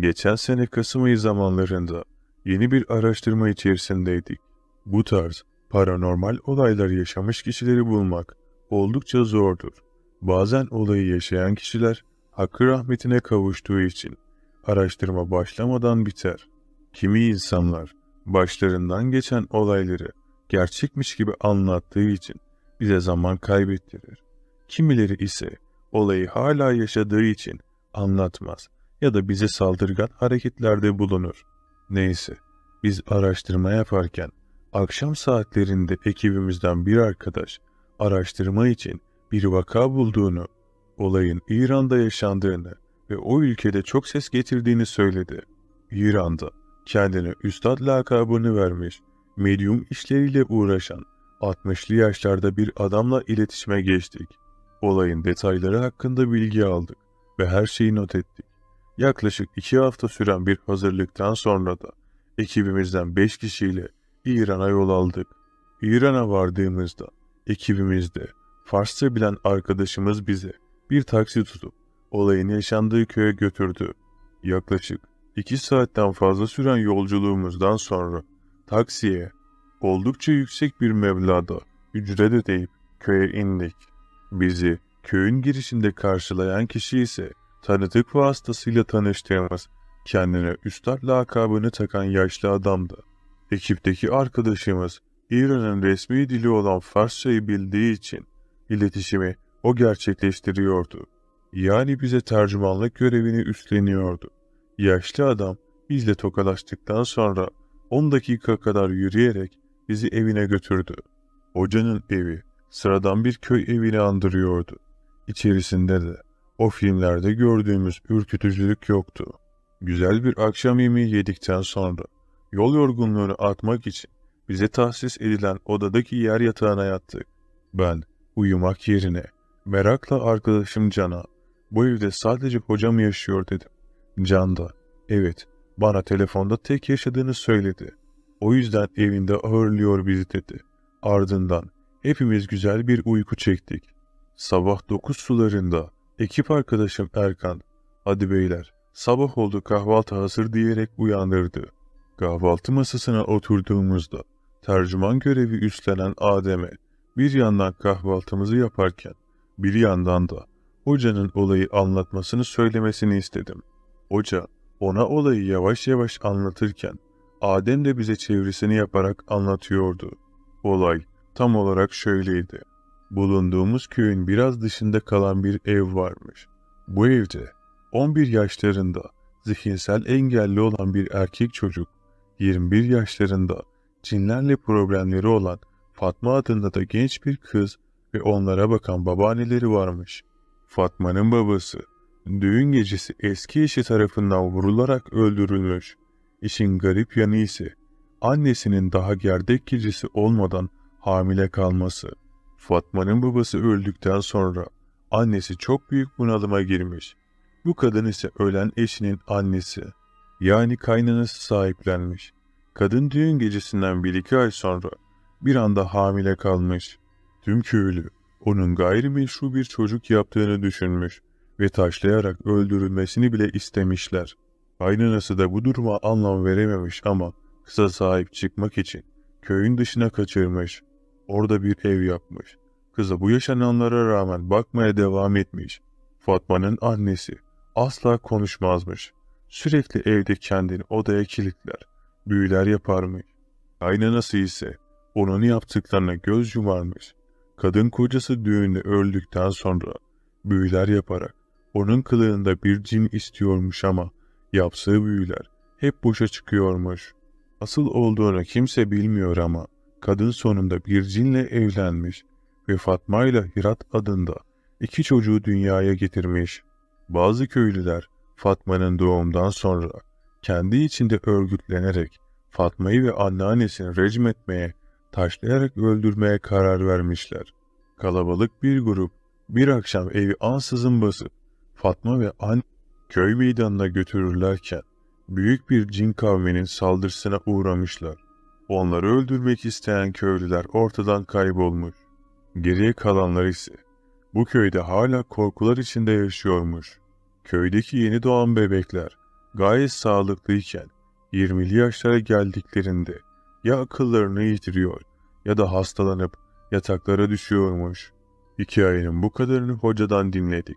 Geçen sene Kasım ayı zamanlarında yeni bir araştırma içerisindeydik. Bu tarz paranormal olaylar yaşamış kişileri bulmak oldukça zordur. Bazen olayı yaşayan kişiler hakkı rahmetine kavuştuğu için araştırma başlamadan biter. Kimi insanlar başlarından geçen olayları gerçekmiş gibi anlattığı için bize zaman kaybettirir. Kimileri ise olayı hala yaşadığı için anlatmaz ya da bize saldırgan hareketlerde bulunur. Neyse, biz araştırma yaparken akşam saatlerinde ekibimizden bir arkadaş araştırma için bir vaka bulduğunu, olayın İran'da yaşandığını ve o ülkede çok ses getirdiğini söyledi. İran'da kendine üstad lakabını vermiş, medyum işleriyle uğraşan 60'lı yaşlarda bir adamla iletişime geçtik. Olayın detayları hakkında bilgi aldık ve her şeyi not ettik. Yaklaşık iki hafta süren bir hazırlıktan sonra da ekibimizden beş kişiyle İran'a yol aldık. İran'a vardığımızda ekibimizde Farsça bilen arkadaşımız bize bir taksi tutup olayın yaşandığı köye götürdü. Yaklaşık iki saatten fazla süren yolculuğumuzdan sonra taksiye oldukça yüksek bir meblağda ücret ödeyip köye indik. Bizi köyün girişinde karşılayan kişi ise tanıdık vasıtasıyla tanıştığımız, kendine üstad lakabını takan yaşlı adamdı. Ekipteki arkadaşımız, İran'ın resmi dili olan Farsçayı bildiği için iletişimi o gerçekleştiriyordu. Yani bize tercümanlık görevini üstleniyordu. Yaşlı adam bizle tokalaştıktan sonra 10 dakika kadar yürüyerek bizi evine götürdü. Hocanın evi sıradan bir köy evini andırıyordu. İçerisinde de o filmlerde gördüğümüz ürkütücülük yoktu. Güzel bir akşam yemeği yedikten sonra yol yorgunluğunu atmak için bize tahsis edilen odadaki yer yatağına yattık. Ben uyumak yerine merakla arkadaşım Can'a bu evde sadece hocam yaşıyor dedim. Can da evet bana telefonda tek yaşadığını söyledi. O yüzden evinde ağırlıyor bizi dedi. Ardından hepimiz güzel bir uyku çektik. Sabah dokuz sularında Ekip arkadaşım Erkan, hadi beyler sabah oldu kahvaltı hazır diyerek uyandırdı. Kahvaltı masasına oturduğumuzda tercüman görevi üstlenen Adem'e bir yandan kahvaltımızı yaparken bir yandan da hocanın olayı anlatmasını söylemesini istedim. Hoca ona olayı yavaş yavaş anlatırken Adem de bize çevresini yaparak anlatıyordu. Olay tam olarak şöyleydi. Bulunduğumuz köyün biraz dışında kalan bir ev varmış. Bu evde 11 yaşlarında zihinsel engelli olan bir erkek çocuk, 21 yaşlarında cinlerle problemleri olan Fatma adında da genç bir kız ve onlara bakan babaanneleri varmış. Fatma'nın babası düğün gecesi eski eşi tarafından vurularak öldürülmüş. İşin garip yanı ise annesinin daha gerdek gecesi olmadan hamile kalması.'' Fatma'nın babası öldükten sonra annesi çok büyük bunalıma girmiş. Bu kadın ise ölen eşinin annesi yani kaynanası sahiplenmiş. Kadın düğün gecesinden bir iki ay sonra bir anda hamile kalmış. Tüm köylü onun gayrimeşru bir çocuk yaptığını düşünmüş ve taşlayarak öldürülmesini bile istemişler. Kaynanası da bu duruma anlam verememiş ama kısa sahip çıkmak için köyün dışına kaçırmış. Orada bir ev yapmış. Kızı bu yaşananlara rağmen bakmaya devam etmiş. Fatma'nın annesi asla konuşmazmış. Sürekli evde kendini odaya kilitler, büyüler yaparmış. Kaynanası ise onun yaptıklarına göz yumarmış. Kadın kocası düğünü öldükten sonra büyüler yaparak onun kılığında bir cin istiyormuş ama yaptığı büyüler hep boşa çıkıyormuş. Asıl olduğunu kimse bilmiyor ama Kadın sonunda bir cinle evlenmiş ve Fatma ile Hirat adında iki çocuğu dünyaya getirmiş. Bazı köylüler Fatma'nın doğumdan sonra kendi içinde örgütlenerek Fatma'yı ve anneannesini rejim etmeye, taşlayarak öldürmeye karar vermişler. Kalabalık bir grup bir akşam evi ansızın basıp Fatma ve anne köy meydanına götürürlerken büyük bir cin kavminin saldırısına uğramışlar. Onları öldürmek isteyen köylüler ortadan kaybolmuş. Geriye kalanlar ise bu köyde hala korkular içinde yaşıyormuş. Köydeki yeni doğan bebekler gayet sağlıklıyken 20'li yaşlara geldiklerinde ya akıllarını yitiriyor ya da hastalanıp yataklara düşüyormuş. Hikayenin bu kadarını hocadan dinledik.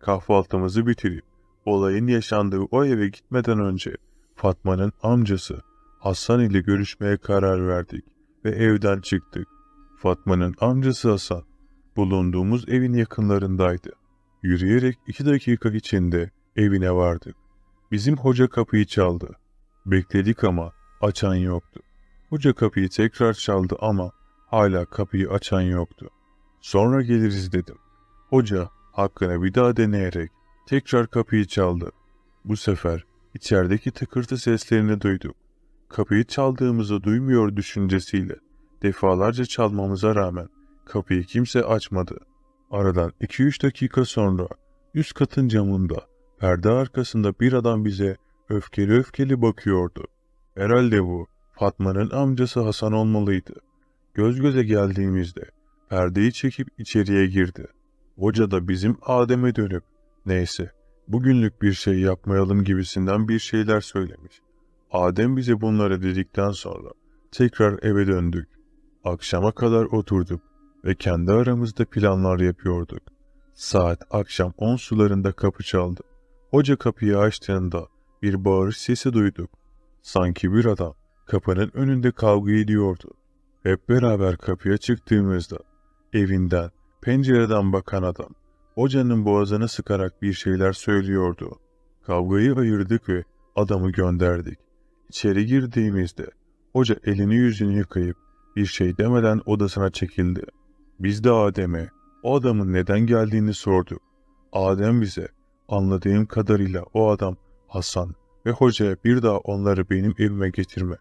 Kahvaltımızı bitirip olayın yaşandığı o eve gitmeden önce Fatma'nın amcası Hasan ile görüşmeye karar verdik ve evden çıktık. Fatma'nın amcası Hasan bulunduğumuz evin yakınlarındaydı. Yürüyerek iki dakika içinde evine vardık. Bizim hoca kapıyı çaldı. Bekledik ama açan yoktu. Hoca kapıyı tekrar çaldı ama hala kapıyı açan yoktu. Sonra geliriz dedim. Hoca hakkını bir daha deneyerek tekrar kapıyı çaldı. Bu sefer içerideki tıkırtı seslerini duyduk kapıyı çaldığımızı duymuyor düşüncesiyle defalarca çalmamıza rağmen kapıyı kimse açmadı. Aradan 2-3 dakika sonra üst katın camında perde arkasında bir adam bize öfkeli öfkeli bakıyordu. Herhalde bu Fatma'nın amcası Hasan olmalıydı. Göz göze geldiğimizde perdeyi çekip içeriye girdi. Hoca da bizim Adem'e dönüp neyse bugünlük bir şey yapmayalım gibisinden bir şeyler söylemiş. Adem bize bunları dedikten sonra tekrar eve döndük. Akşama kadar oturduk ve kendi aramızda planlar yapıyorduk. Saat akşam on sularında kapı çaldı. Hoca kapıyı açtığında bir bağırış sesi duyduk. Sanki bir adam kapının önünde kavga ediyordu. Hep beraber kapıya çıktığımızda evinden, pencereden bakan adam hocanın boğazını sıkarak bir şeyler söylüyordu. Kavgayı ayırdık ve adamı gönderdik. İçeri girdiğimizde hoca elini yüzünü yıkayıp bir şey demeden odasına çekildi. Biz de Adem'e o adamın neden geldiğini sorduk. Adem bize anladığım kadarıyla o adam Hasan ve hocaya bir daha onları benim evime getirme,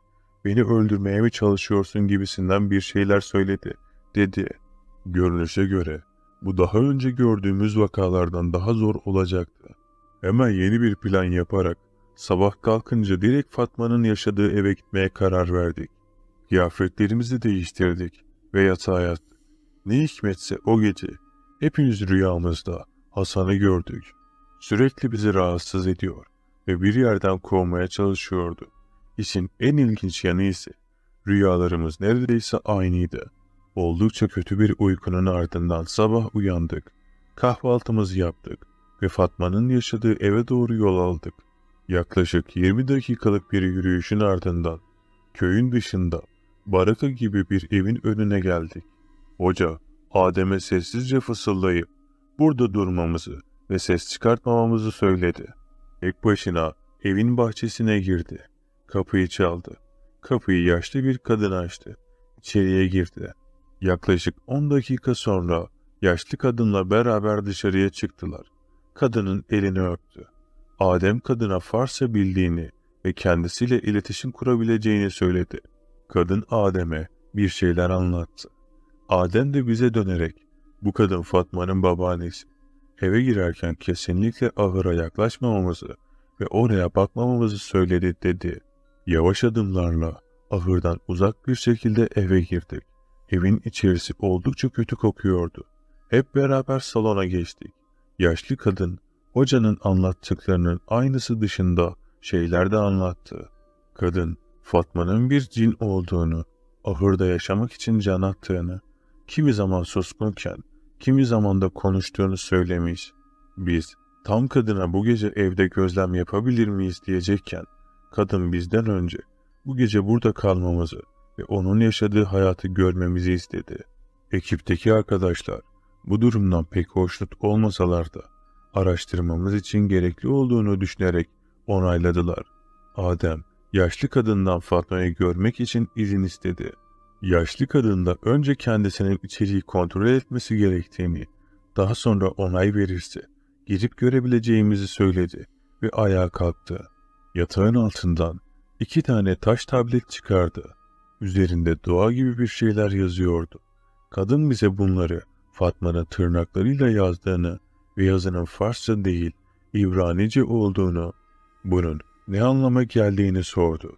beni öldürmeye mi çalışıyorsun gibisinden bir şeyler söyledi, dedi. Görünüşe göre bu daha önce gördüğümüz vakalardan daha zor olacaktı. Hemen yeni bir plan yaparak Sabah kalkınca direkt Fatma'nın yaşadığı eve gitmeye karar verdik. Kıyafetlerimizi değiştirdik ve yatağa yattık. Ne hikmetse o gece hepimiz rüyamızda Hasan'ı gördük. Sürekli bizi rahatsız ediyor ve bir yerden kovmaya çalışıyordu. İşin en ilginç yanı ise rüyalarımız neredeyse aynıydı. Oldukça kötü bir uykunun ardından sabah uyandık. Kahvaltımızı yaptık ve Fatma'nın yaşadığı eve doğru yol aldık. Yaklaşık 20 dakikalık bir yürüyüşün ardından köyün dışında baraka gibi bir evin önüne geldik. Hoca Adem'e sessizce fısıldayıp burada durmamızı ve ses çıkartmamamızı söyledi. Tek başına evin bahçesine girdi. Kapıyı çaldı. Kapıyı yaşlı bir kadın açtı. İçeriye girdi. Yaklaşık 10 dakika sonra yaşlı kadınla beraber dışarıya çıktılar. Kadının elini öptü. Adem kadına Farsça bildiğini ve kendisiyle iletişim kurabileceğini söyledi. Kadın Adem'e bir şeyler anlattı. Adem de bize dönerek bu kadın Fatma'nın babaannesi. Eve girerken kesinlikle ahıra yaklaşmamamızı ve oraya bakmamamızı söyledi dedi. Yavaş adımlarla ahırdan uzak bir şekilde eve girdik. Evin içerisi oldukça kötü kokuyordu. Hep beraber salona geçtik. Yaşlı kadın hocanın anlattıklarının aynısı dışında şeyler de anlattı. Kadın, Fatma'nın bir cin olduğunu, ahırda yaşamak için can attığını, kimi zaman suskunken, kimi zaman da konuştuğunu söylemiş. Biz, tam kadına bu gece evde gözlem yapabilir miyiz diyecekken, kadın bizden önce bu gece burada kalmamızı ve onun yaşadığı hayatı görmemizi istedi. Ekipteki arkadaşlar bu durumdan pek hoşnut olmasalar da araştırmamız için gerekli olduğunu düşünerek onayladılar. Adem, yaşlı kadından Fatma'yı görmek için izin istedi. Yaşlı kadında önce kendisinin içeriği kontrol etmesi gerektiğini, daha sonra onay verirse girip görebileceğimizi söyledi ve ayağa kalktı. Yatağın altından iki tane taş tablet çıkardı. Üzerinde doğa gibi bir şeyler yazıyordu. Kadın bize bunları Fatma'nın tırnaklarıyla yazdığını ve yazının Farsça değil İbranice olduğunu, bunun ne anlama geldiğini sordu.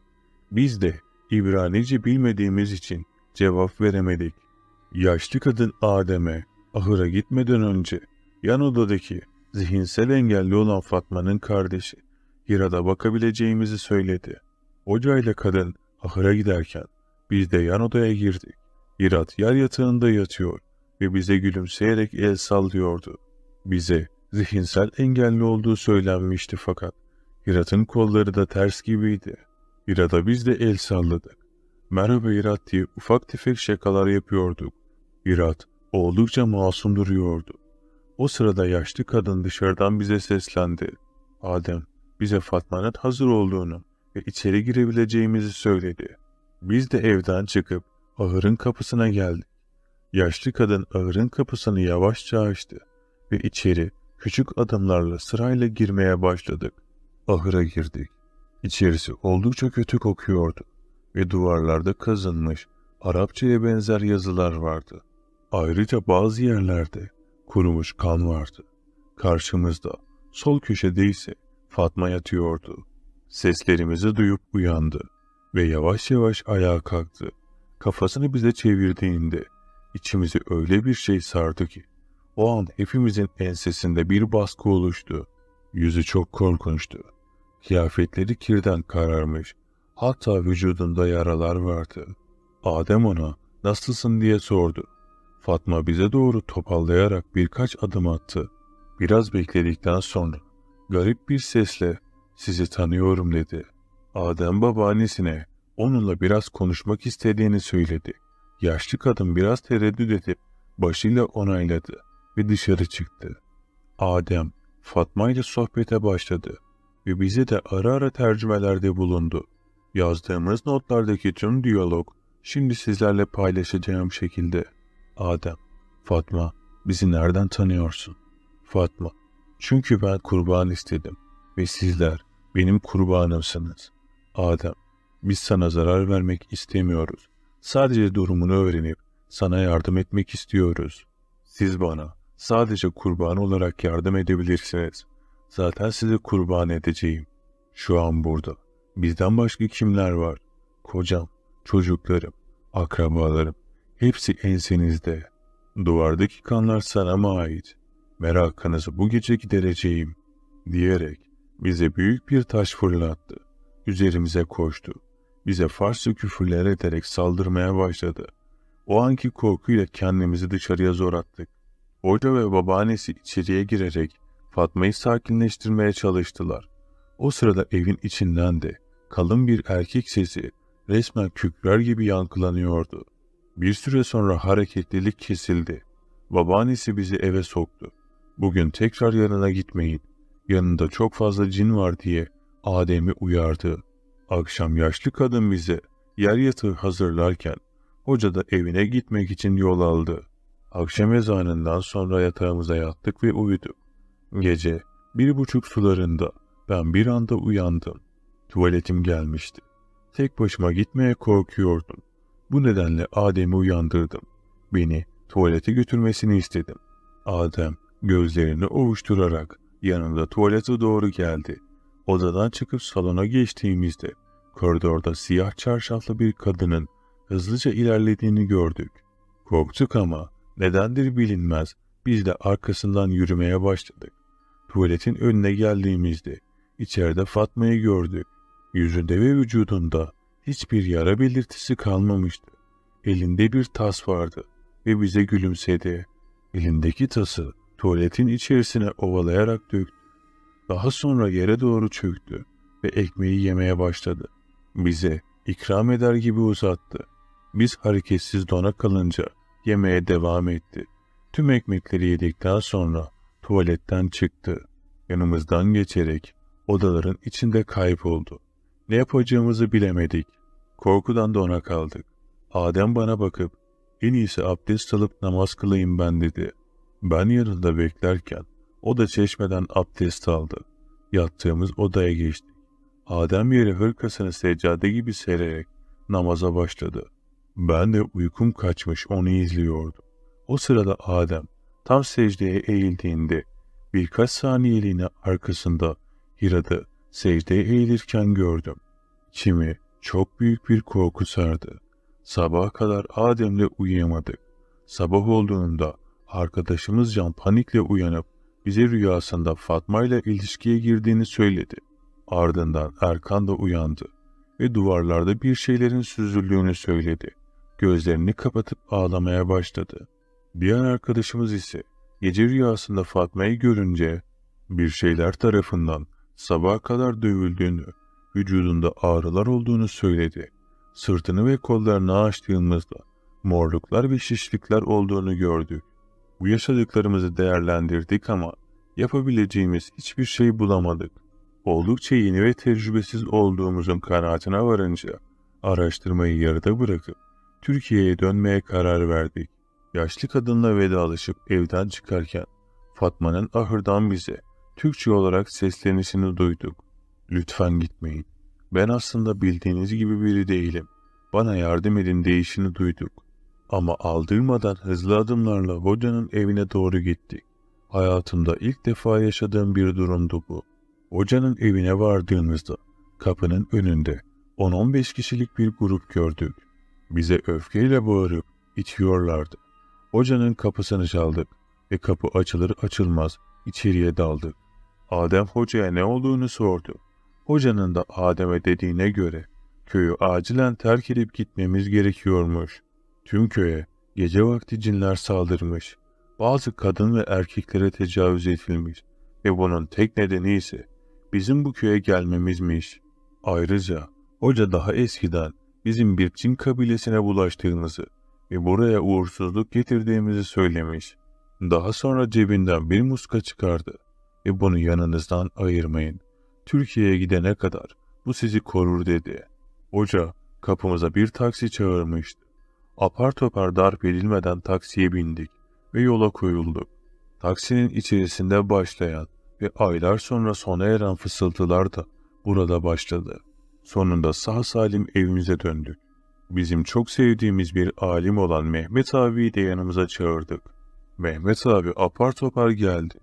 Biz de İbranice bilmediğimiz için cevap veremedik. Yaşlı kadın Adem'e ahıra gitmeden önce yan odadaki zihinsel engelli olan Fatma'nın kardeşi Hira'da bakabileceğimizi söyledi. Hocayla kadın ahıra giderken biz de yan odaya girdik. Hirat yer yatağında yatıyor ve bize gülümseyerek el sallıyordu. Bize zihinsel engelli olduğu söylenmişti fakat Hirat'ın kolları da ters gibiydi. Hirat'a biz de el salladık. Merhaba Hirat diye ufak tefek şakalar yapıyorduk. Hirat oldukça masum duruyordu. O sırada yaşlı kadın dışarıdan bize seslendi. Adem bize Fatma'nın hazır olduğunu ve içeri girebileceğimizi söyledi. Biz de evden çıkıp ahırın kapısına geldik. Yaşlı kadın ahırın kapısını yavaşça açtı ve içeri küçük adımlarla sırayla girmeye başladık. Ahıra girdik. İçerisi oldukça kötü kokuyordu ve duvarlarda kazınmış Arapçaya benzer yazılar vardı. Ayrıca bazı yerlerde kurumuş kan vardı. Karşımızda sol köşede ise Fatma yatıyordu. Seslerimizi duyup uyandı ve yavaş yavaş ayağa kalktı. Kafasını bize çevirdiğinde içimizi öyle bir şey sardı ki o an hepimizin ensesinde bir baskı oluştu. Yüzü çok korkunçtu. Kıyafetleri kirden kararmış. Hatta vücudunda yaralar vardı. Adem ona nasılsın diye sordu. Fatma bize doğru topallayarak birkaç adım attı. Biraz bekledikten sonra garip bir sesle sizi tanıyorum dedi. Adem babaannesine onunla biraz konuşmak istediğini söyledi. Yaşlı kadın biraz tereddüt edip başıyla onayladı ve dışarı çıktı. Adem, Fatma ile sohbete başladı ve bize de ara ara tercümelerde bulundu. Yazdığımız notlardaki tüm diyalog şimdi sizlerle paylaşacağım şekilde. Adem, Fatma, bizi nereden tanıyorsun? Fatma, çünkü ben kurban istedim ve sizler benim kurbanımsınız. Adem, biz sana zarar vermek istemiyoruz. Sadece durumunu öğrenip sana yardım etmek istiyoruz. Siz bana Sadece kurban olarak yardım edebilirsiniz. Zaten sizi kurban edeceğim. Şu an burada. Bizden başka kimler var? Kocam, çocuklarım, akrabalarım. Hepsi ensenizde. Duvardaki kanlar sana ait. Merakınızı bu gece gidereceğim. Diyerek bize büyük bir taş fırlattı. Üzerimize koştu. Bize Farsça küfürler ederek saldırmaya başladı. O anki korkuyla kendimizi dışarıya zor attık. Hoca ve babaannesi içeriye girerek Fatma'yı sakinleştirmeye çalıştılar. O sırada evin içinden de kalın bir erkek sesi resmen kükrer gibi yankılanıyordu. Bir süre sonra hareketlilik kesildi. Babaannesi bizi eve soktu. Bugün tekrar yanına gitmeyin. Yanında çok fazla cin var diye Adem'i uyardı. Akşam yaşlı kadın bize yer yatağı hazırlarken hoca da evine gitmek için yol aldı. Akşam ezanından sonra yatağımıza yattık ve uyuduk. Gece bir buçuk sularında ben bir anda uyandım. Tuvaletim gelmişti. Tek başıma gitmeye korkuyordum. Bu nedenle Adem'i uyandırdım. Beni tuvalete götürmesini istedim. Adem gözlerini ovuşturarak yanımda tuvalete doğru geldi. Odadan çıkıp salona geçtiğimizde koridorda siyah çarşaflı bir kadının hızlıca ilerlediğini gördük. Korktuk ama Nedendir bilinmez biz de arkasından yürümeye başladık. Tuvaletin önüne geldiğimizde içeride Fatma'yı gördük. Yüzünde ve vücudunda hiçbir yara belirtisi kalmamıştı. Elinde bir tas vardı ve bize gülümsedi. Elindeki tası tuvaletin içerisine ovalayarak döktü. Daha sonra yere doğru çöktü ve ekmeği yemeye başladı. Bize ikram eder gibi uzattı. Biz hareketsiz dona kalınca Yemeye devam etti. Tüm ekmekleri yedikten sonra tuvaletten çıktı. Yanımızdan geçerek odaların içinde kayboldu. Ne yapacağımızı bilemedik. Korkudan dona kaldık. Adem bana bakıp en iyisi abdest alıp namaz kılayım ben dedi. Ben yanında beklerken o da çeşmeden abdest aldı. Yattığımız odaya geçtik. Adem yeri hırkasını seccade gibi sererek namaza başladı. Ben de uykum kaçmış onu izliyordum. O sırada Adem tam secdeye eğildiğinde birkaç saniyeliğine arkasında Hira'da secdeye eğilirken gördüm. Kimi çok büyük bir korku sardı. Sabaha kadar Adem'le uyuyamadık. Sabah olduğunda arkadaşımız Can panikle uyanıp bize rüyasında Fatma ile ilişkiye girdiğini söyledi. Ardından Erkan da uyandı ve duvarlarda bir şeylerin süzüldüğünü söyledi gözlerini kapatıp ağlamaya başladı. Bir an arkadaşımız ise gece rüyasında Fatma'yı görünce bir şeyler tarafından sabaha kadar dövüldüğünü, vücudunda ağrılar olduğunu söyledi. Sırtını ve kollarını açtığımızda morluklar ve şişlikler olduğunu gördük. Bu yaşadıklarımızı değerlendirdik ama yapabileceğimiz hiçbir şey bulamadık. Oldukça yeni ve tecrübesiz olduğumuzun kanaatine varınca araştırmayı yarıda bırakıp Türkiye'ye dönmeye karar verdik. Yaşlı kadınla vedalaşıp evden çıkarken Fatma'nın ahırdan bize Türkçe olarak seslenişini duyduk. Lütfen gitmeyin. Ben aslında bildiğiniz gibi biri değilim. Bana yardım edin deyişini duyduk. Ama aldırmadan hızlı adımlarla hocanın evine doğru gittik. Hayatımda ilk defa yaşadığım bir durumdu bu. Hocanın evine vardığımızda kapının önünde 10-15 kişilik bir grup gördük. Bize öfkeyle bağırıp itiyorlardı. Hocanın kapısını çaldık ve kapı açılır açılmaz içeriye daldık. Adem hocaya ne olduğunu sordu. Hocanın da Adem'e dediğine göre köyü acilen terk edip gitmemiz gerekiyormuş. Tüm köye gece vakti cinler saldırmış. Bazı kadın ve erkeklere tecavüz edilmiş ve bunun tek nedeni ise bizim bu köye gelmemizmiş. Ayrıca hoca daha eskiden bizim bir Çin kabilesine bulaştığımızı ve buraya uğursuzluk getirdiğimizi söylemiş. Daha sonra cebinden bir muska çıkardı ve bunu yanınızdan ayırmayın. Türkiye'ye gidene kadar bu sizi korur dedi. Hoca kapımıza bir taksi çağırmıştı. Apar topar darp edilmeden taksiye bindik ve yola koyulduk. Taksinin içerisinde başlayan ve aylar sonra sona eren fısıltılar da burada başladı. Sonunda sağ salim evimize döndük. Bizim çok sevdiğimiz bir alim olan Mehmet abiyi de yanımıza çağırdık. Mehmet abi apar topar geldi.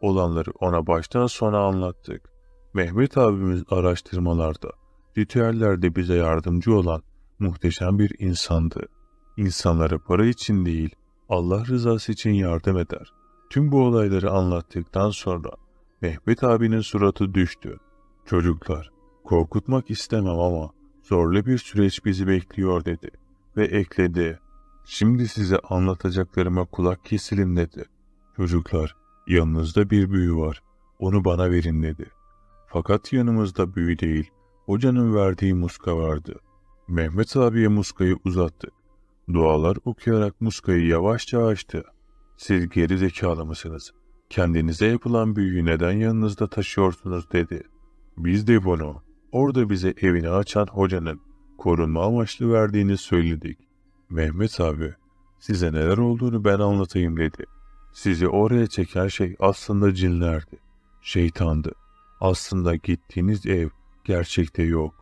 Olanları ona baştan sona anlattık. Mehmet abimiz araştırmalarda, ritüellerde bize yardımcı olan muhteşem bir insandı. İnsanlara para için değil, Allah rızası için yardım eder. Tüm bu olayları anlattıktan sonra Mehmet abinin suratı düştü. Çocuklar, Korkutmak istemem ama zorlu bir süreç bizi bekliyor dedi ve ekledi. Şimdi size anlatacaklarıma kulak kesilin dedi. Çocuklar, yanınızda bir büyü var. Onu bana verin dedi. Fakat yanımızda büyü değil, hocanın verdiği muska vardı. Mehmet abiye muskayı uzattı. Dualar okuyarak muskayı yavaşça açtı. Siz geri zekalı mısınız? Kendinize yapılan büyüyü neden yanınızda taşıyorsunuz dedi. Biz de bunu Orada bize evini açan hocanın korunma amaçlı verdiğini söyledik. Mehmet abi, size neler olduğunu ben anlatayım dedi. Sizi oraya çeken şey aslında cinlerdi, şeytandı. Aslında gittiğiniz ev gerçekte yok.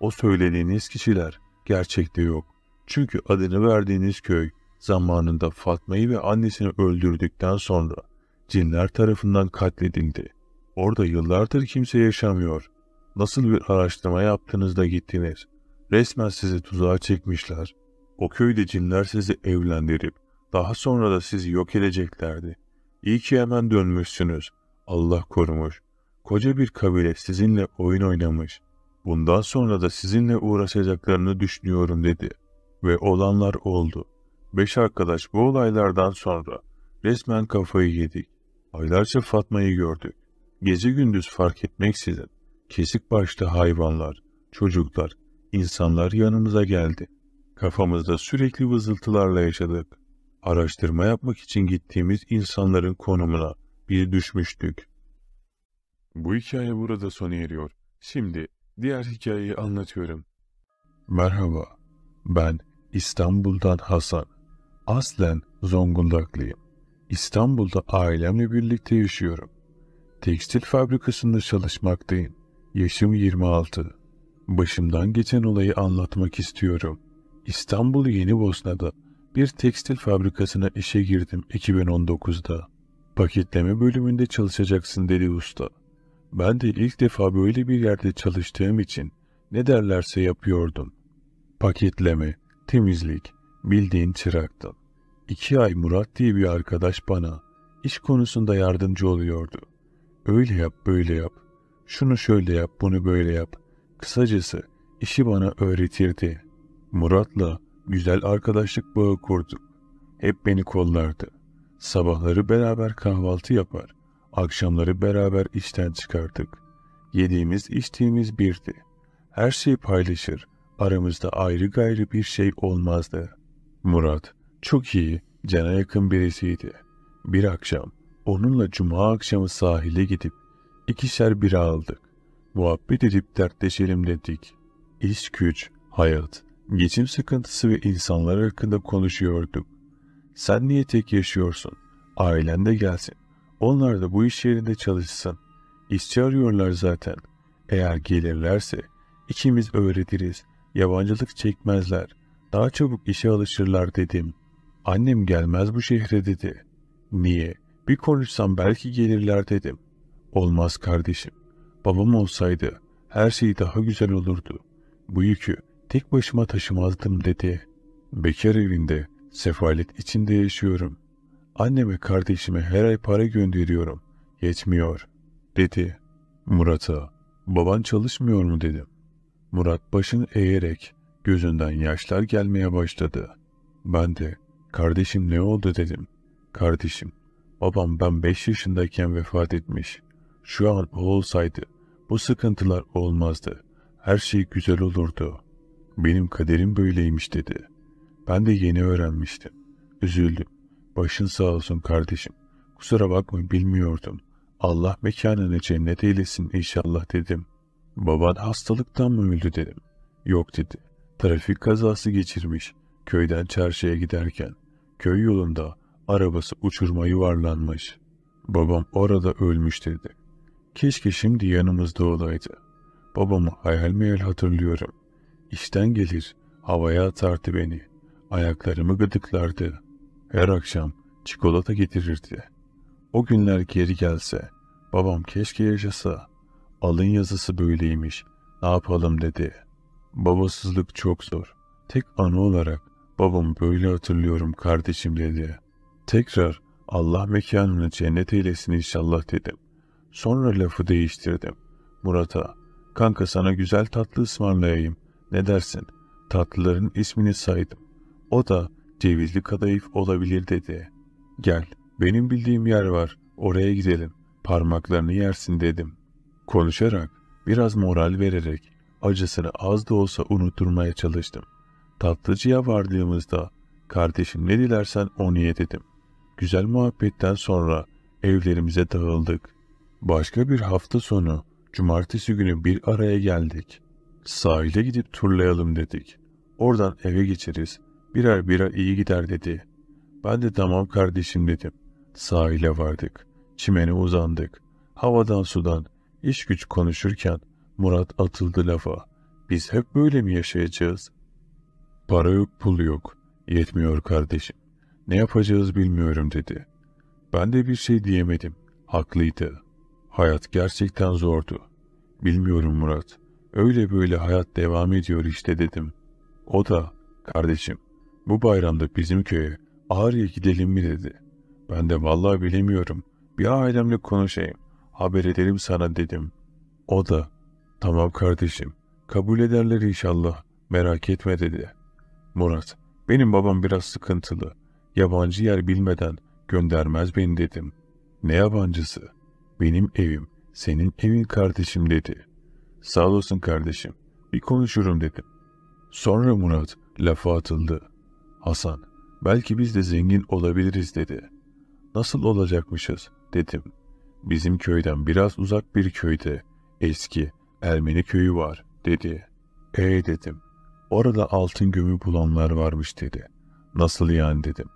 O söylediğiniz kişiler gerçekte yok. Çünkü adını verdiğiniz köy zamanında Fatma'yı ve annesini öldürdükten sonra cinler tarafından katledildi. Orada yıllardır kimse yaşamıyor. Nasıl bir araştırma yaptığınızda gittiniz. Resmen sizi tuzağa çekmişler. O köyde cinler sizi evlendirip daha sonra da sizi yok edeceklerdi. İyi ki hemen dönmüşsünüz. Allah korumuş. Koca bir kabile sizinle oyun oynamış. Bundan sonra da sizinle uğraşacaklarını düşünüyorum dedi. Ve olanlar oldu. Beş arkadaş bu olaylardan sonra resmen kafayı yedik. Aylarca Fatma'yı gördük. Gece gündüz fark etmeksizin Kesik başlı hayvanlar, çocuklar, insanlar yanımıza geldi. Kafamızda sürekli vızıltılarla yaşadık. Araştırma yapmak için gittiğimiz insanların konumuna bir düşmüştük. Bu hikaye burada sona eriyor. Şimdi diğer hikayeyi anlatıyorum. Merhaba, ben İstanbul'dan Hasan. Aslen Zonguldaklıyım. İstanbul'da ailemle birlikte yaşıyorum. Tekstil fabrikasında çalışmaktayım. Yaşım 26. Başımdan geçen olayı anlatmak istiyorum. İstanbul Yeni Bosna'da bir tekstil fabrikasına işe girdim 2019'da. Paketleme bölümünde çalışacaksın dedi usta. Ben de ilk defa böyle bir yerde çalıştığım için ne derlerse yapıyordum. Paketleme, temizlik, bildiğin çıraktım. İki ay Murat diye bir arkadaş bana iş konusunda yardımcı oluyordu. Öyle yap böyle yap şunu şöyle yap, bunu böyle yap. Kısacası işi bana öğretirdi. Murat'la güzel arkadaşlık bağı kurduk. Hep beni kollardı. Sabahları beraber kahvaltı yapar. Akşamları beraber işten çıkardık. Yediğimiz içtiğimiz birdi. Her şeyi paylaşır. Aramızda ayrı gayrı bir şey olmazdı. Murat çok iyi, cana yakın birisiydi. Bir akşam onunla cuma akşamı sahile gidip ikişer bira aldık. Muhabbet edip dertleşelim dedik. İş güç, hayat, geçim sıkıntısı ve insanlar hakkında konuşuyorduk. Sen niye tek yaşıyorsun? Ailen de gelsin. Onlar da bu iş yerinde çalışsın. İşçi arıyorlar zaten. Eğer gelirlerse ikimiz öğretiriz. Yabancılık çekmezler. Daha çabuk işe alışırlar dedim. Annem gelmez bu şehre dedi. Niye? Bir konuşsam belki gelirler dedim. Olmaz kardeşim. Babam olsaydı her şey daha güzel olurdu. Bu yükü tek başıma taşımazdım dedi. Bekar evinde sefalet içinde yaşıyorum. Anneme kardeşime her ay para gönderiyorum. Yetmiyor dedi. Murat'a baban çalışmıyor mu dedim. Murat başını eğerek gözünden yaşlar gelmeye başladı. Ben de kardeşim ne oldu dedim. Kardeşim babam ben 5 yaşındayken vefat etmiş. Şu an o olsaydı bu sıkıntılar olmazdı. Her şey güzel olurdu. Benim kaderim böyleymiş dedi. Ben de yeni öğrenmiştim. Üzüldüm. Başın sağ olsun kardeşim. Kusura bakma bilmiyordum. Allah mekanını cennet eylesin inşallah dedim. Baban hastalıktan mı öldü dedim. Yok dedi. Trafik kazası geçirmiş. Köyden çarşıya giderken. Köy yolunda arabası uçurma yuvarlanmış. Babam orada ölmüş dedi. Keşke şimdi yanımızda olaydı. Babamı hayal meyal hatırlıyorum. İşten gelir, havaya atardı beni. Ayaklarımı gıdıklardı. Her akşam çikolata getirirdi. O günler geri gelse, babam keşke yaşasa. Alın yazısı böyleymiş, ne yapalım dedi. Babasızlık çok zor. Tek anı olarak babam böyle hatırlıyorum kardeşim dedi. Tekrar Allah mekanını cennet eylesin inşallah dedim. Sonra lafı değiştirdim. Murat'a, kanka sana güzel tatlı ısmarlayayım. Ne dersin? Tatlıların ismini saydım. O da cevizli kadayıf olabilir dedi. Gel, benim bildiğim yer var. Oraya gidelim. Parmaklarını yersin dedim. Konuşarak, biraz moral vererek, acısını az da olsa unutturmaya çalıştım. Tatlıcıya vardığımızda, kardeşim ne dilersen onu ye dedim. Güzel muhabbetten sonra evlerimize dağıldık. Başka bir hafta sonu, cumartesi günü bir araya geldik. Sahile gidip turlayalım dedik. Oradan eve geçeriz. Birer bira iyi gider dedi. Ben de tamam kardeşim dedim. Sahile vardık. Çimene uzandık. Havadan sudan iş güç konuşurken Murat atıldı lafa. Biz hep böyle mi yaşayacağız? Para yok pul yok. Yetmiyor kardeşim. Ne yapacağız bilmiyorum dedi. Ben de bir şey diyemedim. Haklıydı. Hayat gerçekten zordu. Bilmiyorum Murat. Öyle böyle hayat devam ediyor işte dedim. O da, kardeşim, bu bayramda bizim köye Ağrı'ya gidelim mi dedi. Ben de vallahi bilemiyorum. Bir ailemle konuşayım. Haber ederim sana dedim. O da, tamam kardeşim, kabul ederler inşallah. Merak etme dedi. Murat, benim babam biraz sıkıntılı. Yabancı yer bilmeden göndermez beni dedim. Ne yabancısı? Benim evim, senin evin kardeşim dedi. Sağ olasın kardeşim, bir konuşurum dedim. Sonra Murat lafa atıldı. Hasan, belki biz de zengin olabiliriz dedi. Nasıl olacakmışız dedim. Bizim köyden biraz uzak bir köyde eski Ermeni köyü var dedi. Ee dedim. Orada altın gömü bulanlar varmış dedi. Nasıl yani dedim.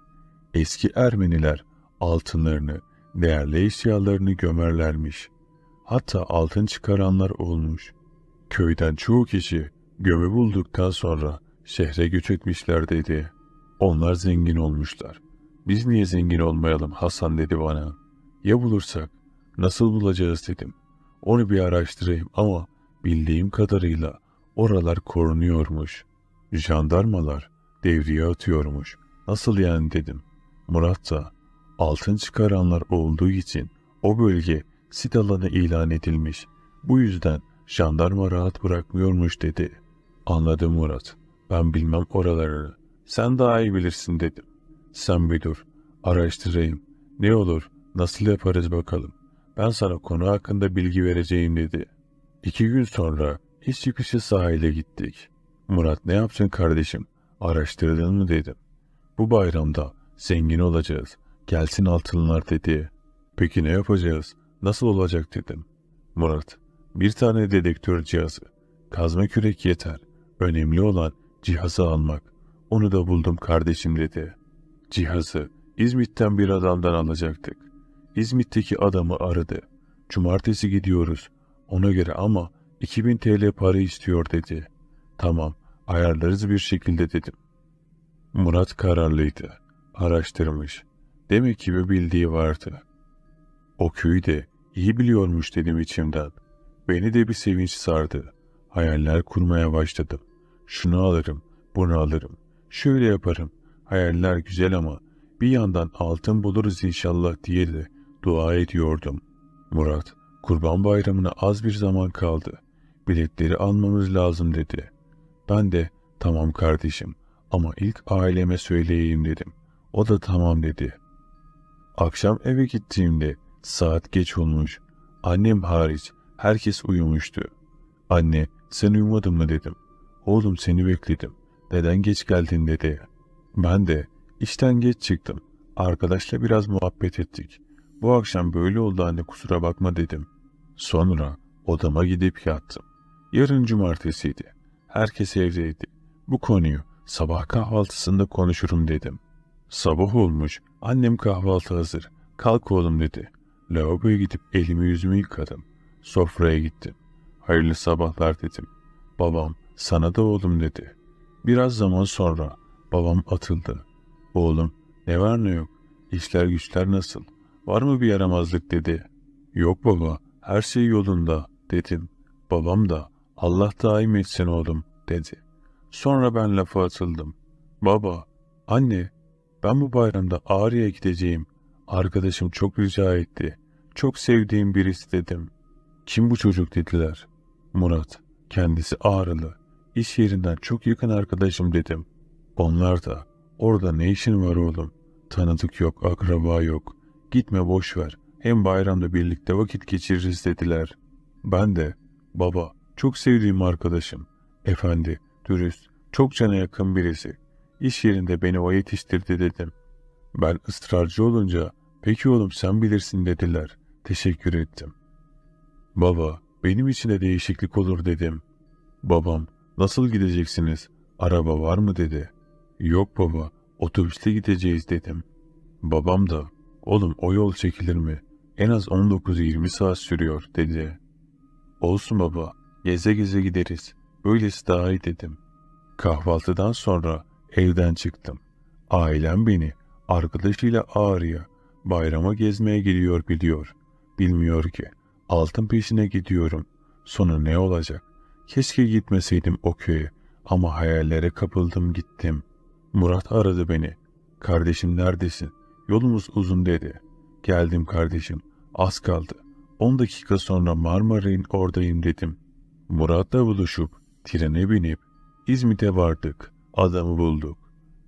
Eski Ermeniler altınlarını değerli eşyalarını gömerlermiş. Hatta altın çıkaranlar olmuş. Köyden çoğu kişi gömü bulduktan sonra şehre göç etmişler dedi. Onlar zengin olmuşlar. Biz niye zengin olmayalım Hasan dedi bana. Ya bulursak? Nasıl bulacağız dedim. Onu bir araştırayım ama bildiğim kadarıyla oralar korunuyormuş. Jandarmalar devriye atıyormuş. Nasıl yani dedim. Murat da altın çıkaranlar olduğu için o bölge sit alanı ilan edilmiş. Bu yüzden jandarma rahat bırakmıyormuş dedi. Anladım Murat. Ben bilmem oralarını. Sen daha iyi bilirsin dedim. Sen bir dur. Araştırayım. Ne olur nasıl yaparız bakalım. Ben sana konu hakkında bilgi vereceğim dedi. İki gün sonra hiç çıkışı sahile gittik. Murat ne yaptın kardeşim? Araştırdın mı dedim. Bu bayramda zengin olacağız. Gelsin altınlar dedi. Peki ne yapacağız? Nasıl olacak dedim. Murat, bir tane dedektör cihazı. Kazma kürek yeter. Önemli olan cihazı almak. Onu da buldum kardeşim dedi. Cihazı İzmit'ten bir adamdan alacaktık. İzmit'teki adamı aradı. Cumartesi gidiyoruz. Ona göre ama 2000 TL para istiyor dedi. Tamam, ayarlarız bir şekilde dedim. Murat kararlıydı. Araştırmış. Demek ki bir bildiği vardı. O köyü de iyi biliyormuş dedim içimden. Beni de bir sevinç sardı. Hayaller kurmaya başladım. Şunu alırım, bunu alırım. Şöyle yaparım. Hayaller güzel ama bir yandan altın buluruz inşallah diye de dua ediyordum. Murat, kurban bayramına az bir zaman kaldı. Biletleri almamız lazım dedi. Ben de tamam kardeşim ama ilk aileme söyleyeyim dedim. O da tamam dedi. Akşam eve gittiğimde saat geç olmuş. Annem hariç herkes uyumuştu. Anne sen uyumadın mı dedim. Oğlum seni bekledim. Neden geç geldin dedi. Ben de işten geç çıktım. Arkadaşla biraz muhabbet ettik. Bu akşam böyle oldu anne kusura bakma dedim. Sonra odama gidip yattım. Yarın cumartesiydi. Herkes evdeydi. Bu konuyu sabah kahvaltısında konuşurum dedim. Sabah olmuş Annem kahvaltı hazır. Kalk oğlum dedi. Lavaboya gidip elimi yüzümü yıkadım. Sofraya gittim. Hayırlı sabahlar dedim. Babam sana da oğlum dedi. Biraz zaman sonra babam atıldı. Oğlum ne var ne yok. İşler güçler nasıl? Var mı bir yaramazlık dedi. Yok baba her şey yolunda dedim. Babam da Allah daim etsin oğlum dedi. Sonra ben lafa atıldım. Baba, anne ben bu bayramda Ağrı'ya gideceğim. Arkadaşım çok rica etti. Çok sevdiğim birisi dedim. Kim bu çocuk dediler. Murat. Kendisi Ağrılı. İş yerinden çok yakın arkadaşım dedim. Onlar da. Orada ne işin var oğlum? Tanıdık yok, akraba yok. Gitme boş ver. Hem bayramda birlikte vakit geçiririz dediler. Ben de. Baba. Çok sevdiğim arkadaşım. Efendi. Dürüst. Çok cana yakın birisi. İş yerinde beni o yetiştirdi dedim. Ben ısrarcı olunca peki oğlum sen bilirsin dediler. Teşekkür ettim. Baba benim için de değişiklik olur dedim. Babam nasıl gideceksiniz araba var mı dedi. Yok baba otobüste gideceğiz dedim. Babam da oğlum o yol çekilir mi en az 19-20 saat sürüyor dedi. Olsun baba geze geze gideriz böylesi daha iyi dedim. Kahvaltıdan sonra Evden çıktım. Ailem beni arkadaşıyla Ağrı'ya bayrama gezmeye gidiyor biliyor. Bilmiyor ki altın peşine gidiyorum. Sonu ne olacak? Keşke gitmeseydim o köye ama hayallere kapıldım gittim. Murat aradı beni. Kardeşim neredesin? Yolumuz uzun dedi. Geldim kardeşim. Az kaldı. 10 dakika sonra Marmaray'ın oradayım dedim. Murat'la buluşup trene binip İzmit'e vardık. Adamı bulduk.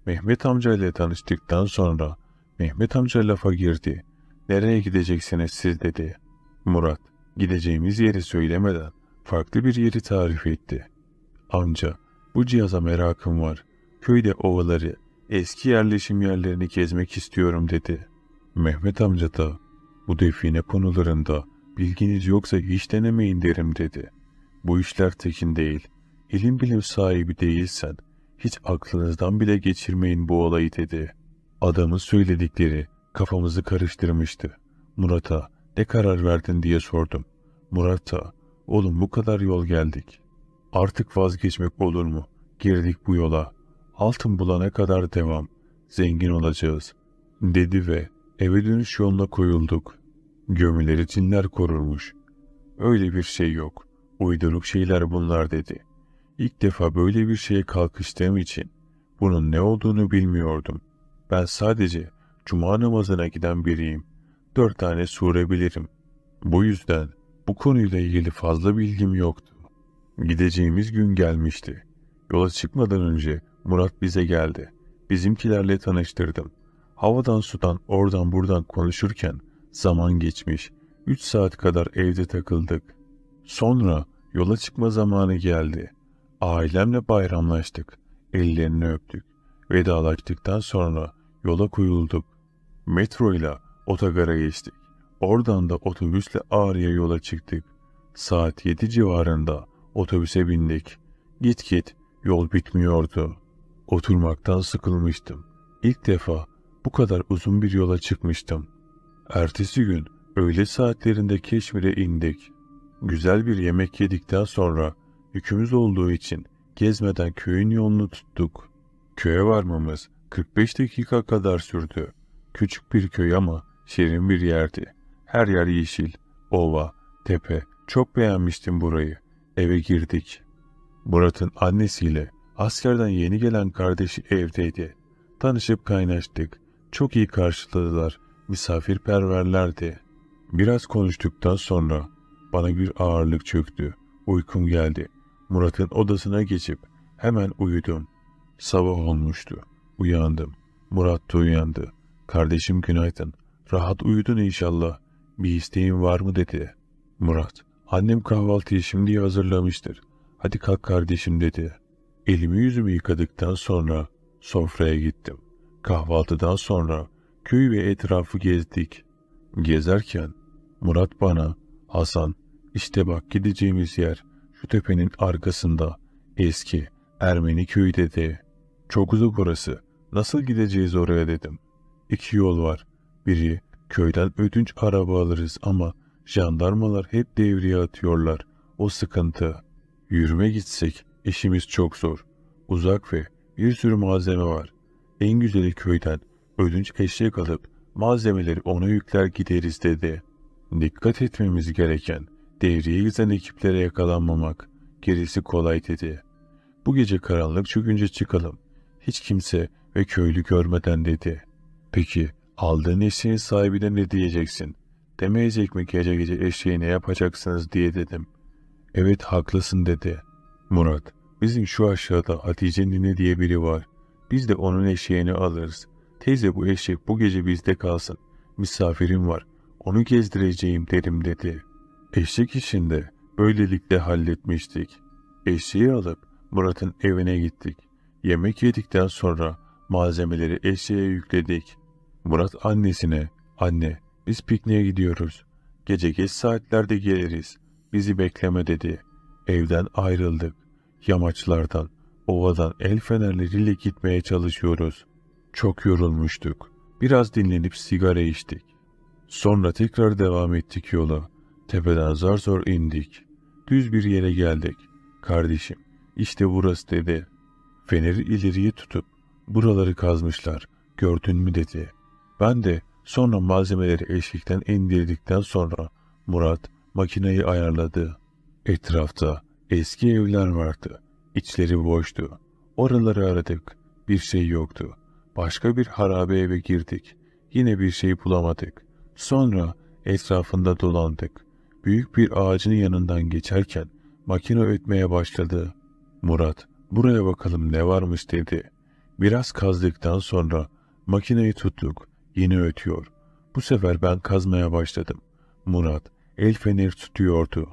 Mehmet amca ile tanıştıktan sonra Mehmet amca lafa girdi. Nereye gideceksiniz siz dedi. Murat gideceğimiz yeri söylemeden farklı bir yeri tarif etti. Amca bu cihaza merakım var. Köyde ovaları, eski yerleşim yerlerini gezmek istiyorum dedi. Mehmet amca da bu define konularında bilginiz yoksa hiç denemeyin derim dedi. Bu işler tekin değil. İlim bilim sahibi değilsen hiç aklınızdan bile geçirmeyin bu olayı dedi. Adamın söyledikleri kafamızı karıştırmıştı. Murat'a ne karar verdin diye sordum. Murata oğlum bu kadar yol geldik. Artık vazgeçmek olur mu? Girdik bu yola. Altın bulana kadar devam. Zengin olacağız. Dedi ve eve dönüş yoluna koyulduk. Gömüleri cinler korurmuş. Öyle bir şey yok. Uyduruk şeyler bunlar dedi. İlk defa böyle bir şeye kalkıştığım için bunun ne olduğunu bilmiyordum. Ben sadece cuma namazına giden biriyim. Dört tane sure bilirim. Bu yüzden bu konuyla ilgili fazla bilgim yoktu. Gideceğimiz gün gelmişti. Yola çıkmadan önce Murat bize geldi. Bizimkilerle tanıştırdım. Havadan sudan oradan buradan konuşurken zaman geçmiş. Üç saat kadar evde takıldık. Sonra yola çıkma zamanı geldi. Ailemle bayramlaştık, ellerini öptük. Vedalaştıktan sonra yola koyulduk. Metro ile otogara geçtik. Oradan da otobüsle Ağrı'ya yola çıktık. Saat 7 civarında otobüse bindik. Git git yol bitmiyordu. Oturmaktan sıkılmıştım. İlk defa bu kadar uzun bir yola çıkmıştım. Ertesi gün öğle saatlerinde Keşmir'e indik. Güzel bir yemek yedikten sonra Yükümüz olduğu için gezmeden köyün yolunu tuttuk. Köye varmamız 45 dakika kadar sürdü. Küçük bir köy ama şirin bir yerdi. Her yer yeşil, ova, tepe. Çok beğenmiştim burayı. Eve girdik. Murat'ın annesiyle askerden yeni gelen kardeşi evdeydi. Tanışıp kaynaştık. Çok iyi karşıladılar. Misafirperverlerdi. Biraz konuştuktan sonra bana bir ağırlık çöktü. Uykum geldi. Murat'ın odasına geçip hemen uyudum. Sabah olmuştu. Uyandım. Murat da uyandı. Kardeşim günaydın. Rahat uyudun inşallah. Bir isteğin var mı dedi. Murat. Annem kahvaltıyı şimdi hazırlamıştır. Hadi kalk kardeşim dedi. Elimi yüzümü yıkadıktan sonra sofraya gittim. Kahvaltıdan sonra köy ve etrafı gezdik. Gezerken Murat bana Hasan işte bak gideceğimiz yer şu tepenin arkasında eski Ermeni köyü dedi. Çok uzak orası. Nasıl gideceğiz oraya dedim. İki yol var. Biri köyden ödünç araba alırız ama jandarmalar hep devriye atıyorlar. O sıkıntı. Yürüme gitsek işimiz çok zor. Uzak ve bir sürü malzeme var. En güzeli köyden ödünç eşek alıp malzemeleri ona yükler gideriz dedi. Dikkat etmemiz gereken Devriye giden ekiplere yakalanmamak, gerisi kolay dedi. Bu gece karanlık çökünce çıkalım. Hiç kimse ve köylü görmeden dedi. Peki aldığın eşeğin sahibine ne diyeceksin? Demeyecek mi gece gece eşeği ne yapacaksınız diye dedim. Evet haklısın dedi. Murat, bizim şu aşağıda Hatice Nine diye biri var. Biz de onun eşeğini alırız. Teyze bu eşek bu gece bizde kalsın. Misafirim var. Onu gezdireceğim dedim dedi.'' Eşlik içinde böylelikle halletmiştik. Eşeği alıp Murat'ın evine gittik. Yemek yedikten sonra malzemeleri eşeğe yükledik. Murat annesine, anne biz pikniğe gidiyoruz. Gece geç saatlerde geliriz. Bizi bekleme dedi. Evden ayrıldık. Yamaçlardan, ovadan el fenerleriyle gitmeye çalışıyoruz. Çok yorulmuştuk. Biraz dinlenip sigara içtik. Sonra tekrar devam ettik yola. Tepeden zar zor indik. Düz bir yere geldik. Kardeşim, işte burası dedi. Feneri ileriye tutup, buraları kazmışlar, gördün mü dedi. Ben de sonra malzemeleri eşlikten indirdikten sonra Murat makineyi ayarladı. Etrafta eski evler vardı. İçleri boştu. Oraları aradık. Bir şey yoktu. Başka bir harabe eve girdik. Yine bir şey bulamadık. Sonra etrafında dolandık büyük bir ağacın yanından geçerken makine ötmeye başladı. Murat, buraya bakalım ne varmış dedi. Biraz kazdıktan sonra makineyi tuttuk, yine ötüyor. Bu sefer ben kazmaya başladım. Murat, el fener tutuyordu.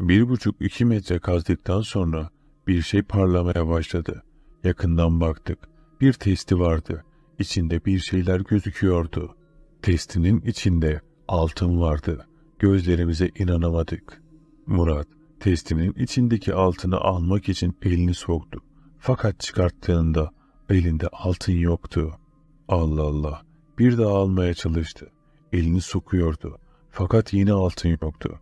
Bir buçuk iki metre kazdıktan sonra bir şey parlamaya başladı. Yakından baktık. Bir testi vardı. İçinde bir şeyler gözüküyordu. Testinin içinde altın vardı.'' Gözlerimize inanamadık. Murat, testinin içindeki altını almak için elini soktu. Fakat çıkarttığında elinde altın yoktu. Allah Allah, bir daha almaya çalıştı. Elini sokuyordu. Fakat yine altın yoktu.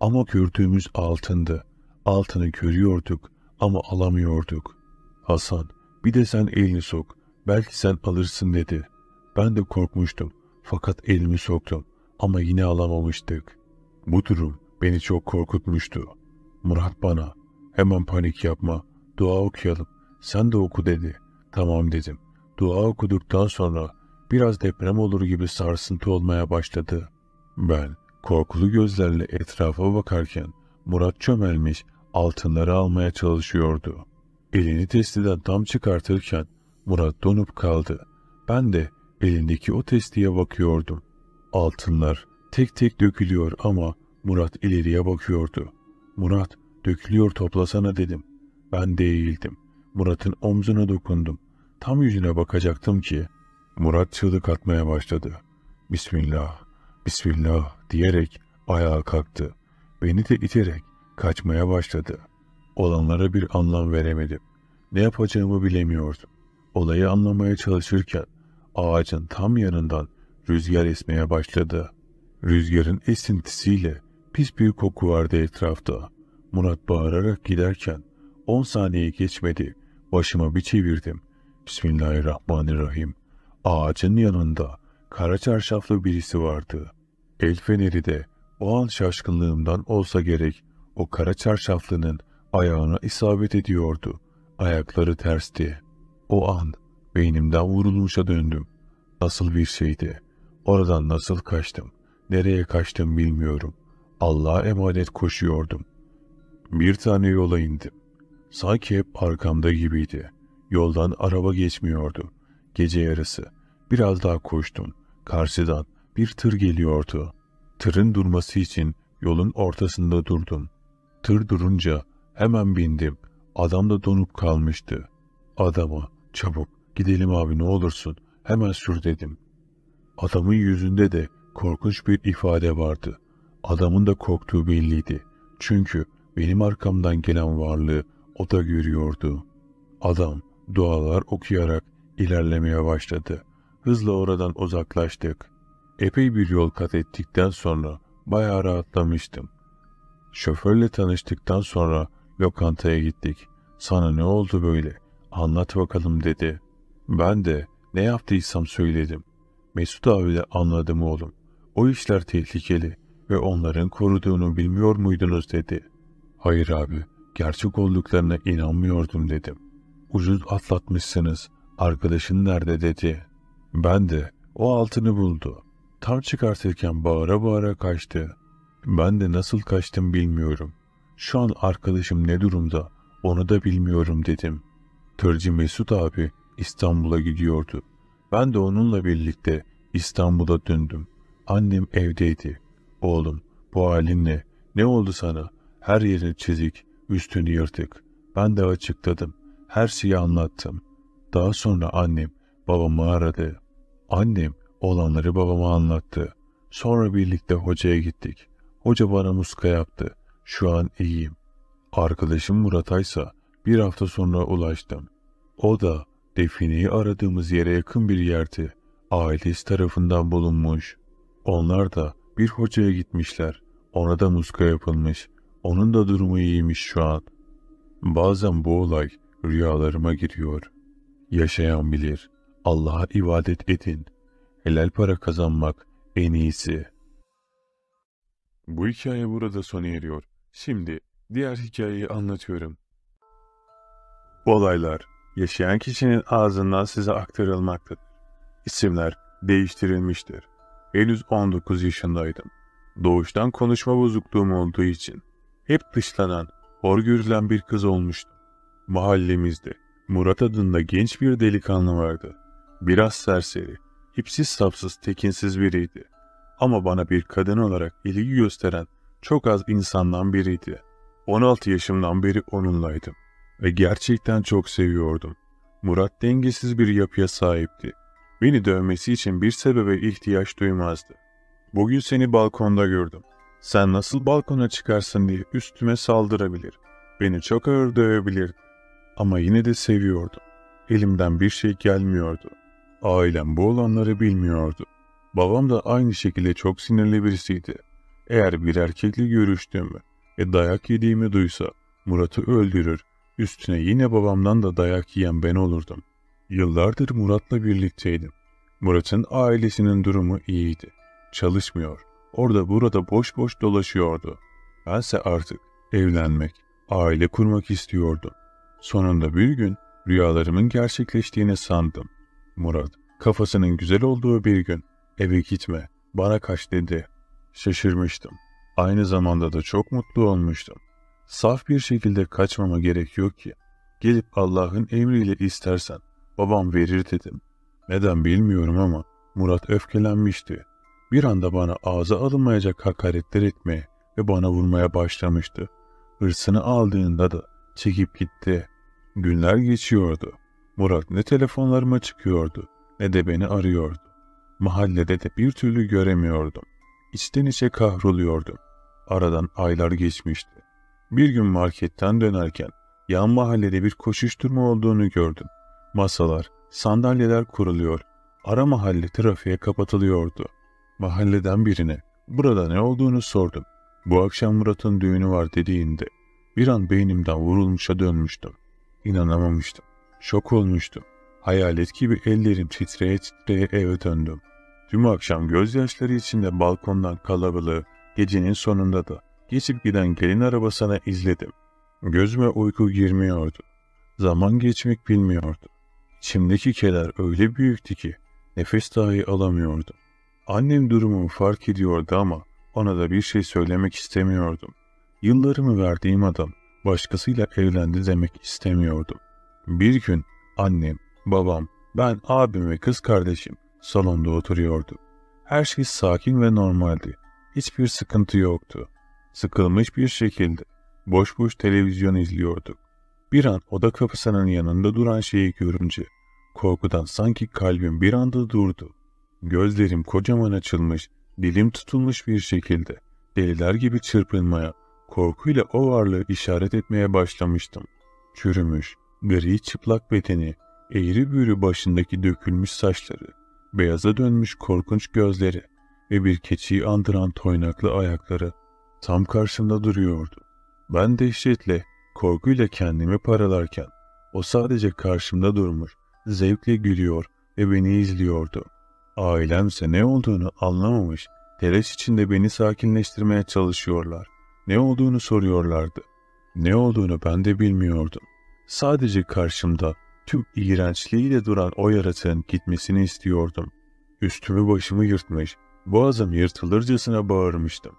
Ama gördüğümüz altındı. Altını görüyorduk ama alamıyorduk. Hasan, bir de sen elini sok. Belki sen alırsın dedi. Ben de korkmuştum. Fakat elimi soktum. Ama yine alamamıştık. Bu durum beni çok korkutmuştu. Murat bana hemen panik yapma, dua okuyalım, sen de oku dedi. Tamam dedim. Dua okuduktan sonra biraz deprem olur gibi sarsıntı olmaya başladı. Ben korkulu gözlerle etrafa bakarken Murat çömelmiş altınları almaya çalışıyordu. Elini testiden tam çıkartırken Murat donup kaldı. Ben de elindeki o testiye bakıyordum. Altınlar tek tek dökülüyor ama Murat ileriye bakıyordu. Murat, dökülüyor toplasana dedim. Ben değildim. Murat'ın omzuna dokundum. Tam yüzüne bakacaktım ki Murat çığlık atmaya başladı. Bismillah, Bismillah diyerek ayağa kalktı. Beni de iterek kaçmaya başladı. Olanlara bir anlam veremedim. Ne yapacağımı bilemiyordum. Olayı anlamaya çalışırken ağacın tam yanından Rüzgar esmeye başladı. Rüzgarın esintisiyle pis bir koku vardı etrafta. Murat bağırarak giderken 10 saniye geçmedi. Başımı bir çevirdim. Bismillahirrahmanirrahim. Ağacın yanında kara çarşaflı birisi vardı. El feneri de o an şaşkınlığımdan olsa gerek o kara çarşaflının ayağına isabet ediyordu. Ayakları tersti. O an beynimden vurulmuşa döndüm. Nasıl bir şeydi? Oradan nasıl kaçtım? Nereye kaçtım bilmiyorum. Allah'a emanet koşuyordum. Bir tane yola indim. Sanki hep arkamda gibiydi. Yoldan araba geçmiyordu. Gece yarısı. Biraz daha koştum. Karşıdan bir tır geliyordu. Tırın durması için yolun ortasında durdum. Tır durunca hemen bindim. Adam da donup kalmıştı. Adama çabuk gidelim abi ne olursun hemen sür dedim. Adamın yüzünde de korkunç bir ifade vardı. Adamın da korktuğu belliydi. Çünkü benim arkamdan gelen varlığı o da görüyordu. Adam dualar okuyarak ilerlemeye başladı. Hızla oradan uzaklaştık. Epey bir yol kat ettikten sonra bayağı rahatlamıştım. Şoförle tanıştıktan sonra lokantaya gittik. Sana ne oldu böyle? Anlat bakalım dedi. Ben de ne yaptıysam söyledim. Mesut abi de anladım oğlum. O işler tehlikeli ve onların koruduğunu bilmiyor muydunuz dedi. Hayır abi, gerçek olduklarına inanmıyordum dedim. Ucuz atlatmışsınız, arkadaşın nerede dedi. Ben de o altını buldu. Tam çıkartırken bağıra bağıra kaçtı. Ben de nasıl kaçtım bilmiyorum. Şu an arkadaşım ne durumda onu da bilmiyorum dedim. Tırcı Mesut abi İstanbul'a gidiyordu. Ben de onunla birlikte İstanbul'a döndüm. Annem evdeydi. Oğlum bu halinle ne oldu sana? Her yerini çizik, üstünü yırtık. Ben de açıkladım. Her şeyi anlattım. Daha sonra annem babamı aradı. Annem olanları babama anlattı. Sonra birlikte hocaya gittik. Hoca bana muska yaptı. Şu an iyiyim. Arkadaşım Murataysa bir hafta sonra ulaştım. O da Defineyi aradığımız yere yakın bir yerdi. ailesi tarafından bulunmuş. Onlar da bir hocaya gitmişler. Ona da muska yapılmış. Onun da durumu iyiymiş şu an. Bazen bu olay rüyalarıma giriyor. Yaşayan bilir. Allah'a ibadet edin. Helal para kazanmak en iyisi. Bu hikaye burada sona eriyor. Şimdi diğer hikayeyi anlatıyorum. Olaylar yaşayan kişinin ağzından size aktarılmaktadır. İsimler değiştirilmiştir. Henüz 19 yaşındaydım. Doğuştan konuşma bozukluğum olduğu için hep dışlanan, hor görülen bir kız olmuştum. Mahallemizde Murat adında genç bir delikanlı vardı. Biraz serseri, ipsiz sapsız, tekinsiz biriydi. Ama bana bir kadın olarak ilgi gösteren çok az insandan biriydi. 16 yaşımdan beri onunlaydım ve gerçekten çok seviyordum. Murat dengesiz bir yapıya sahipti. Beni dövmesi için bir sebebe ihtiyaç duymazdı. Bugün seni balkonda gördüm. Sen nasıl balkona çıkarsın diye üstüme saldırabilir. Beni çok ağır dövebilir. Ama yine de seviyordum. Elimden bir şey gelmiyordu. Ailem bu olanları bilmiyordu. Babam da aynı şekilde çok sinirli birisiydi. Eğer bir erkekle görüştüğümü ve dayak yediğimi duysa Murat'ı öldürür Üstüne yine babamdan da dayak yiyen ben olurdum. Yıllardır Murat'la birlikteydim. Murat'ın ailesinin durumu iyiydi. Çalışmıyor. Orada burada boş boş dolaşıyordu. Bense artık evlenmek, aile kurmak istiyordum. Sonunda bir gün rüyalarımın gerçekleştiğini sandım. Murat, kafasının güzel olduğu bir gün eve gitme, bana kaç dedi. Şaşırmıştım. Aynı zamanda da çok mutlu olmuştum. Saf bir şekilde kaçmama gerek yok ki. Gelip Allah'ın emriyle istersen babam verir dedim. Neden bilmiyorum ama Murat öfkelenmişti. Bir anda bana ağza alınmayacak hakaretler etmeye ve bana vurmaya başlamıştı. Hırsını aldığında da çekip gitti. Günler geçiyordu. Murat ne telefonlarıma çıkıyordu ne de beni arıyordu. Mahallede de bir türlü göremiyordum. İçten içe kahroluyordum. Aradan aylar geçmişti. Bir gün marketten dönerken yan mahallede bir koşuşturma olduğunu gördüm. Masalar, sandalyeler kuruluyor. Ara mahalle trafiğe kapatılıyordu. Mahalleden birine burada ne olduğunu sordum. Bu akşam Murat'ın düğünü var dediğinde bir an beynimden vurulmuşa dönmüştüm. İnanamamıştım. Şok olmuştum. Hayalet gibi ellerim titreye titreye eve döndüm. Tüm akşam gözyaşları içinde balkondan kalabalığı, gecenin sonunda da Geçip giden gelin arabasını izledim. Gözüme uyku girmiyordu. Zaman geçmek bilmiyordu. İçimdeki keder öyle büyüktü ki nefes dahi alamıyordum. Annem durumumu fark ediyordu ama ona da bir şey söylemek istemiyordum. Yıllarımı verdiğim adam başkasıyla evlendi demek istemiyordum. Bir gün annem, babam, ben abim ve kız kardeşim salonda oturuyordu. Her şey sakin ve normaldi. Hiçbir sıkıntı yoktu. Sıkılmış bir şekilde boş boş televizyon izliyorduk. Bir an oda kapısının yanında duran şeyi görünce korkudan sanki kalbim bir anda durdu. Gözlerim kocaman açılmış, dilim tutulmuş bir şekilde deliler gibi çırpınmaya, korkuyla o varlığı işaret etmeye başlamıştım. Çürümüş, gri çıplak bedeni, eğri büğrü başındaki dökülmüş saçları, beyaza dönmüş korkunç gözleri ve bir keçiyi andıran toynaklı ayakları tam karşımda duruyordu. Ben dehşetle, korkuyla kendimi paralarken o sadece karşımda durmuş, zevkle gülüyor ve beni izliyordu. Ailemse ne olduğunu anlamamış, telaş içinde beni sakinleştirmeye çalışıyorlar. Ne olduğunu soruyorlardı. Ne olduğunu ben de bilmiyordum. Sadece karşımda tüm iğrençliğiyle duran o yaratığın gitmesini istiyordum. Üstümü başımı yırtmış, boğazım yırtılırcasına bağırmıştım.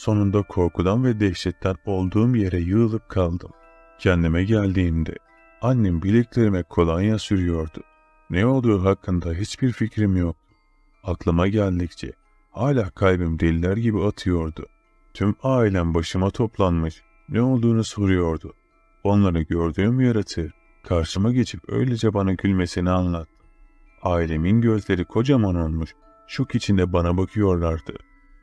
Sonunda korkudan ve dehşetten olduğum yere yığılıp kaldım. Kendime geldiğimde annem bileklerime kolonya sürüyordu. Ne olduğu hakkında hiçbir fikrim yok. Aklıma geldikçe hala kalbim deliler gibi atıyordu. Tüm ailem başıma toplanmış ne olduğunu soruyordu. Onları gördüğüm yaratığı karşıma geçip öylece bana gülmesini anlattı. Ailemin gözleri kocaman olmuş, şok içinde bana bakıyorlardı.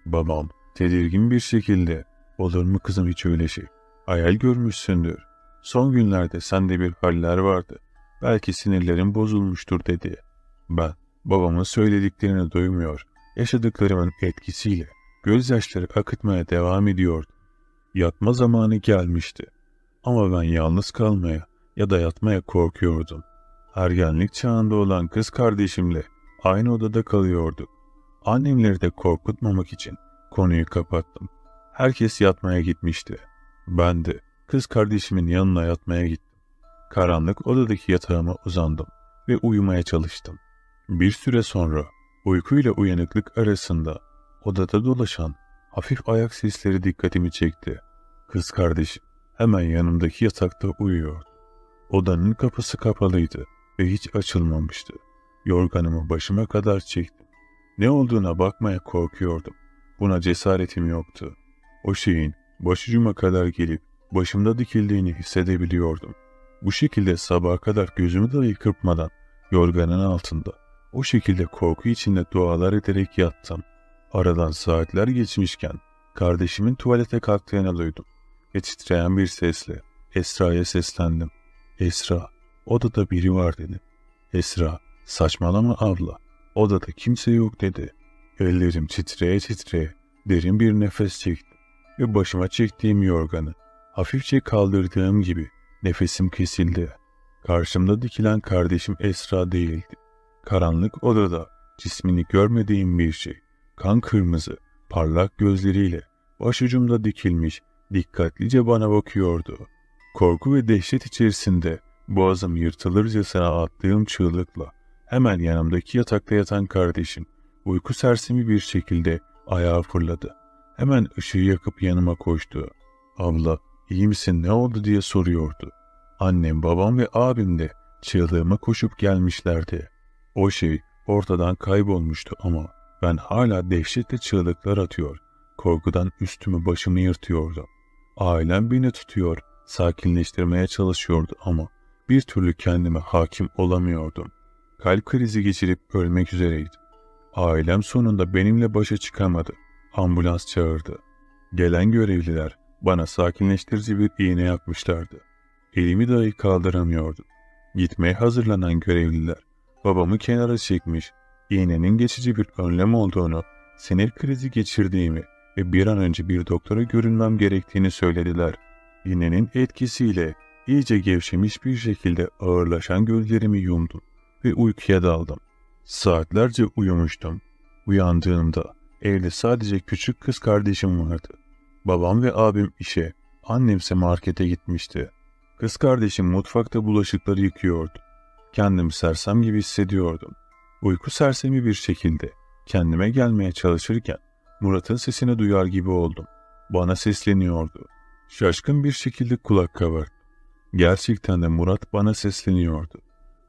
Babam Tedirgin bir şekilde olur mu kızım hiç öyle şey? Hayal görmüşsündür. Son günlerde sende bir haller vardı. Belki sinirlerin bozulmuştur dedi. Ben babamın söylediklerini duymuyor. Yaşadıklarımın etkisiyle gözyaşları akıtmaya devam ediyordu. Yatma zamanı gelmişti. Ama ben yalnız kalmaya ya da yatmaya korkuyordum. Ergenlik çağında olan kız kardeşimle aynı odada kalıyorduk. Annemleri de korkutmamak için Konuyu kapattım. Herkes yatmaya gitmişti. Ben de kız kardeşimin yanına yatmaya gittim. Karanlık odadaki yatağıma uzandım ve uyumaya çalıştım. Bir süre sonra uykuyla uyanıklık arasında odada dolaşan hafif ayak sesleri dikkatimi çekti. Kız kardeşim hemen yanımdaki yatakta uyuyordu. Odanın kapısı kapalıydı ve hiç açılmamıştı. Yorganımı başıma kadar çektim. Ne olduğuna bakmaya korkuyordum. Buna cesaretim yoktu. O şeyin başucuma kadar gelip başımda dikildiğini hissedebiliyordum. Bu şekilde sabaha kadar gözümü dahi kırpmadan yorganın altında o şekilde korku içinde dualar ederek yattım. Aradan saatler geçmişken kardeşimin tuvalete kalktığını duydum ve titreyen bir sesle Esra'ya seslendim. Esra, odada biri var dedim. Esra, saçmalama abla, odada kimse yok dedi. Ellerim titreye titreye derin bir nefes çektim ve başıma çektiğim yorganı hafifçe kaldırdığım gibi nefesim kesildi. Karşımda dikilen kardeşim Esra değildi. Karanlık odada cismini görmediğim bir şey, kan kırmızı, parlak gözleriyle başucumda dikilmiş, dikkatlice bana bakıyordu. Korku ve dehşet içerisinde boğazım yırtılırcasına attığım çığlıkla hemen yanımdaki yatakta yatan kardeşim uyku sersemi bir şekilde ayağa fırladı. Hemen ışığı yakıp yanıma koştu. Abla iyi misin ne oldu diye soruyordu. Annem, babam ve abim de çığlığıma koşup gelmişlerdi. O şey ortadan kaybolmuştu ama ben hala dehşetle çığlıklar atıyor. Korkudan üstümü başımı yırtıyordu. Ailem beni tutuyor, sakinleştirmeye çalışıyordu ama bir türlü kendime hakim olamıyordum. Kalp krizi geçirip ölmek üzereydim. Ailem sonunda benimle başa çıkamadı. Ambulans çağırdı. Gelen görevliler bana sakinleştirici bir iğne yapmışlardı. Elimi dahi kaldıramıyordum. Gitmeye hazırlanan görevliler babamı kenara çekmiş, iğnenin geçici bir önlem olduğunu, sinir krizi geçirdiğimi ve bir an önce bir doktora görünmem gerektiğini söylediler. İğnenin etkisiyle iyice gevşemiş bir şekilde ağırlaşan gözlerimi yumdum ve uykuya daldım. Saatlerce uyumuştum. Uyandığımda evde sadece küçük kız kardeşim vardı. Babam ve abim işe, annemse markete gitmişti. Kız kardeşim mutfakta bulaşıkları yıkıyordu. Kendimi sersem gibi hissediyordum. Uyku sersemi bir şekilde kendime gelmeye çalışırken Murat'ın sesini duyar gibi oldum. Bana sesleniyordu. Şaşkın bir şekilde kulak kabardım. Gerçekten de Murat bana sesleniyordu.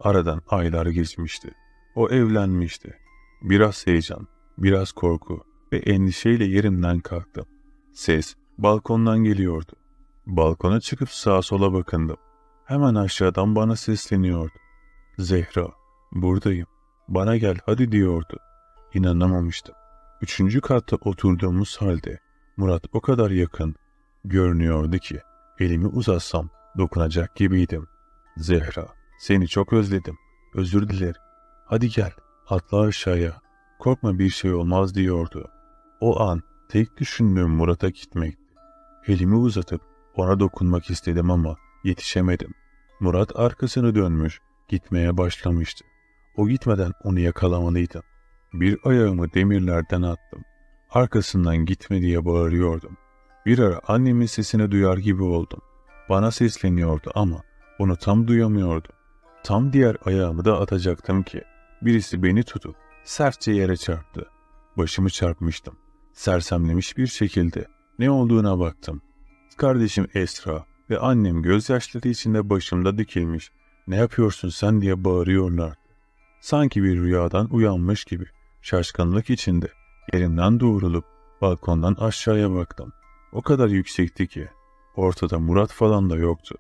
Aradan aylar geçmişti. O evlenmişti. Biraz heyecan, biraz korku ve endişeyle yerimden kalktım. Ses balkondan geliyordu. Balkona çıkıp sağa sola bakındım. Hemen aşağıdan bana sesleniyordu. Zehra, buradayım. Bana gel hadi diyordu. İnanamamıştım. Üçüncü katta oturduğumuz halde Murat o kadar yakın görünüyordu ki elimi uzatsam dokunacak gibiydim. Zehra, seni çok özledim. Özür dilerim hadi gel, atla aşağıya, korkma bir şey olmaz diyordu. O an tek düşündüğüm Murat'a gitmekti. Elimi uzatıp ona dokunmak istedim ama yetişemedim. Murat arkasını dönmüş, gitmeye başlamıştı. O gitmeden onu yakalamalıydım. Bir ayağımı demirlerden attım. Arkasından gitme diye bağırıyordum. Bir ara annemin sesini duyar gibi oldum. Bana sesleniyordu ama onu tam duyamıyordum. Tam diğer ayağımı da atacaktım ki Birisi beni tutup sertçe yere çarptı. Başımı çarpmıştım. Sersemlemiş bir şekilde. Ne olduğuna baktım. Kardeşim Esra ve annem gözyaşları içinde başımda dikilmiş. Ne yapıyorsun sen diye bağırıyorlar. Sanki bir rüyadan uyanmış gibi. Şaşkınlık içinde. Yerimden doğrulup balkondan aşağıya baktım. O kadar yüksekti ki. Ortada Murat falan da yoktu.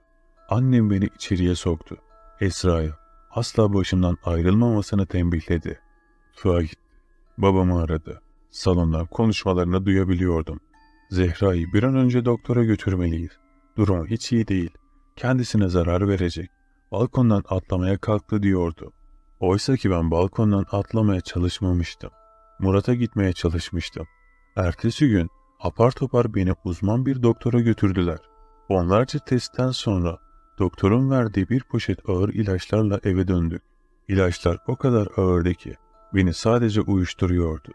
Annem beni içeriye soktu. Esra'ya asla başımdan ayrılmamasını tembihledi. Tuğa gitti. Babamı aradı. Salonda konuşmalarını duyabiliyordum. Zehra'yı bir an önce doktora götürmeliyiz. Durumu hiç iyi değil. Kendisine zarar verecek. Balkondan atlamaya kalktı diyordu. Oysa ki ben balkondan atlamaya çalışmamıştım. Murat'a gitmeye çalışmıştım. Ertesi gün apar topar beni uzman bir doktora götürdüler. Onlarca testten sonra Doktorun verdiği bir poşet ağır ilaçlarla eve döndük. İlaçlar o kadar ağırdı ki beni sadece uyuşturuyordu.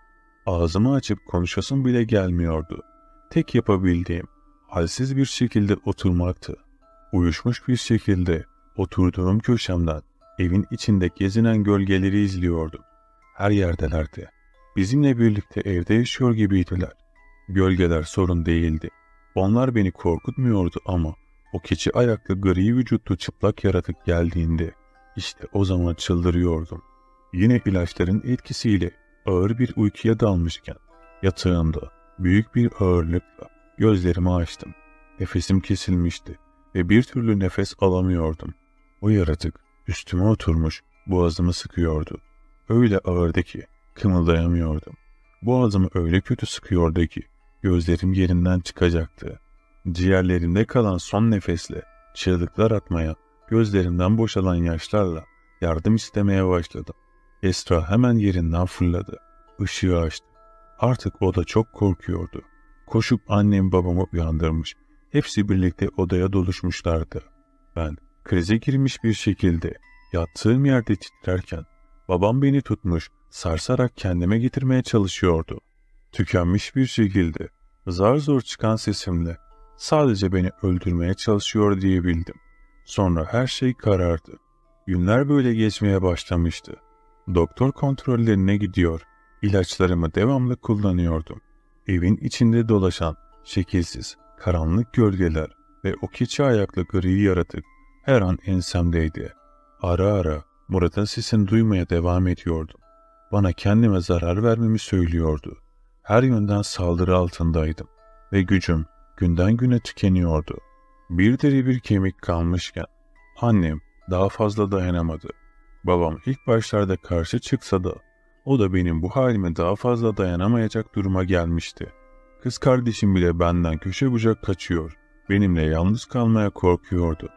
Ağzımı açıp konuşasım bile gelmiyordu. Tek yapabildiğim halsiz bir şekilde oturmaktı. Uyuşmuş bir şekilde oturduğum köşemden evin içinde gezinen gölgeleri izliyordum. Her yerdelerdi. Bizimle birlikte evde yaşıyor gibiydiler. Gölgeler sorun değildi. Onlar beni korkutmuyordu ama o keçi ayaklı gri vücutlu çıplak yaratık geldiğinde işte o zaman çıldırıyordum. Yine ilaçların etkisiyle ağır bir uykuya dalmışken yatağımda büyük bir ağırlıkla gözlerimi açtım. Nefesim kesilmişti ve bir türlü nefes alamıyordum. O yaratık üstüme oturmuş boğazımı sıkıyordu. Öyle ağırdı ki kımıldayamıyordum. Boğazımı öyle kötü sıkıyordu ki gözlerim yerinden çıkacaktı. Ciğerlerimde kalan son nefesle çığlıklar atmaya, gözlerimden boşalan yaşlarla yardım istemeye başladım. Esra hemen yerinden fırladı. Işığı açtı. Artık o da çok korkuyordu. Koşup annem babamı uyandırmış. Hepsi birlikte odaya doluşmuşlardı. Ben krize girmiş bir şekilde yattığım yerde titrerken babam beni tutmuş sarsarak kendime getirmeye çalışıyordu. Tükenmiş bir şekilde zar zor çıkan sesimle Sadece beni öldürmeye çalışıyor diyebildim. Sonra her şey karardı. Günler böyle geçmeye başlamıştı. Doktor kontrollerine gidiyor. İlaçlarımı devamlı kullanıyordum. Evin içinde dolaşan, şekilsiz, karanlık gölgeler ve o keçi ayaklı gri yaratık her an ensemdeydi. Ara ara Murat'ın sesini duymaya devam ediyordum. Bana kendime zarar vermemi söylüyordu. Her yönden saldırı altındaydım ve gücüm günden güne tükeniyordu. Bir deri bir kemik kalmışken annem daha fazla dayanamadı. Babam ilk başlarda karşı çıksa da o da benim bu halime daha fazla dayanamayacak duruma gelmişti. Kız kardeşim bile benden köşe bucak kaçıyor. Benimle yalnız kalmaya korkuyordu.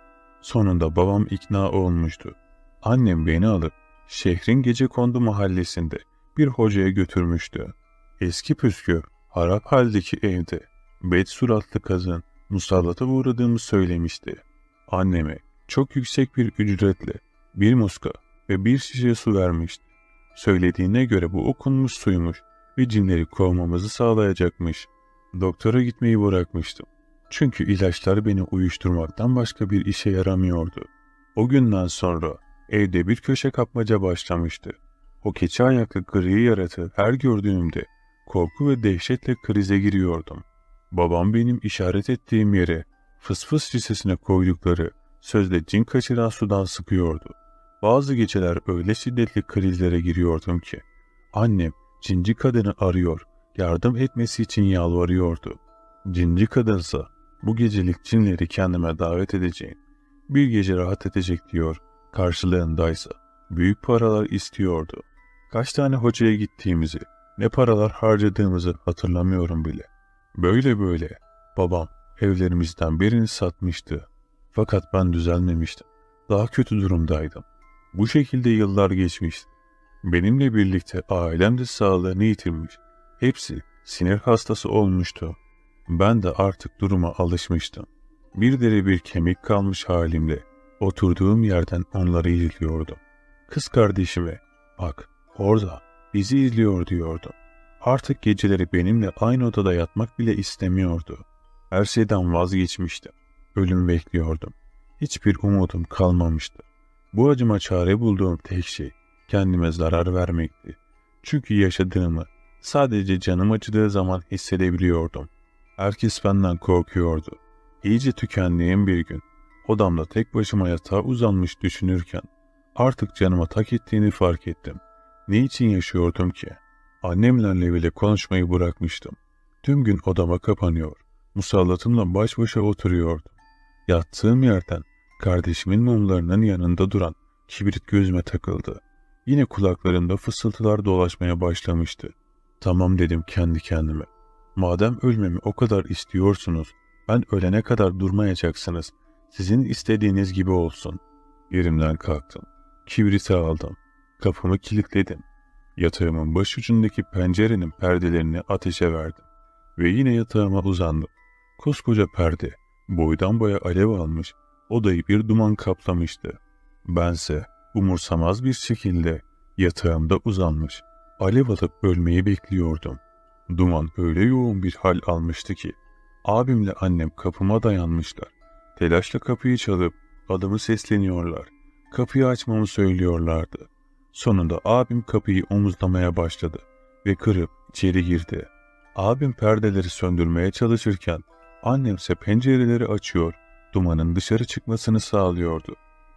Sonunda babam ikna olmuştu. Annem beni alıp şehrin gece kondu mahallesinde bir hocaya götürmüştü. Eski püskü, harap haldeki evde Bet suratlı kadın musallata uğradığımı söylemişti. Anneme çok yüksek bir ücretle bir muska ve bir şişe su vermişti. Söylediğine göre bu okunmuş suymuş ve cinleri kovmamızı sağlayacakmış. Doktora gitmeyi bırakmıştım. Çünkü ilaçlar beni uyuşturmaktan başka bir işe yaramıyordu. O günden sonra evde bir köşe kapmaca başlamıştı. O keçi ayaklı gri yaratı her gördüğümde korku ve dehşetle krize giriyordum.'' Babam benim işaret ettiğim yere fısfıs cisesine koydukları sözde cin kaçıran sudan sıkıyordu. Bazı geceler öyle şiddetli krizlere giriyordum ki annem cinci kadını arıyor, yardım etmesi için yalvarıyordu. Cinci kadınsa bu gecelik cinleri kendime davet edeceğim. Bir gece rahat edecek diyor, karşılığındaysa büyük paralar istiyordu. Kaç tane hocaya gittiğimizi, ne paralar harcadığımızı hatırlamıyorum bile. Böyle böyle babam evlerimizden birini satmıştı. Fakat ben düzelmemiştim. Daha kötü durumdaydım. Bu şekilde yıllar geçmişti. Benimle birlikte ailem de sağlığını yitirmiş. Hepsi sinir hastası olmuştu. Ben de artık duruma alışmıştım. Bir deri bir kemik kalmış halimle oturduğum yerden onları izliyordum. Kız kardeşime bak orada bizi izliyor diyordum. Artık geceleri benimle aynı odada yatmak bile istemiyordu. Her şeyden vazgeçmiştim. Ölüm bekliyordum. Hiçbir umudum kalmamıştı. Bu acıma çare bulduğum tek şey kendime zarar vermekti. Çünkü yaşadığımı sadece canım acıdığı zaman hissedebiliyordum. Herkes benden korkuyordu. İyice tükendiğim bir gün odamda tek başıma yatağa uzanmış düşünürken artık canıma tak ettiğini fark ettim. Ne için yaşıyordum ki?'' Annemle Levi'yle konuşmayı bırakmıştım. Tüm gün odama kapanıyor. Musallatımla baş başa oturuyordum. Yattığım yerden kardeşimin mumlarının yanında duran kibrit gözüme takıldı. Yine kulaklarımda fısıltılar dolaşmaya başlamıştı. Tamam dedim kendi kendime. Madem ölmemi o kadar istiyorsunuz, ben ölene kadar durmayacaksınız. Sizin istediğiniz gibi olsun. Yerimden kalktım. Kibriti aldım. Kapımı kilitledim. Yatağımın başucundaki pencerenin perdelerini ateşe verdim ve yine yatağıma uzandım. Koskoca perde, boydan boya alev almış, odayı bir duman kaplamıştı. Bense umursamaz bir şekilde yatağımda uzanmış, alev alıp ölmeyi bekliyordum. Duman öyle yoğun bir hal almıştı ki, abimle annem kapıma dayanmışlar. Telaşla kapıyı çalıp adımı sesleniyorlar. Kapıyı açmamı söylüyorlardı. Sonunda abim kapıyı omuzlamaya başladı ve kırıp içeri girdi. Abim perdeleri söndürmeye çalışırken annemse pencereleri açıyor, dumanın dışarı çıkmasını sağlıyordu.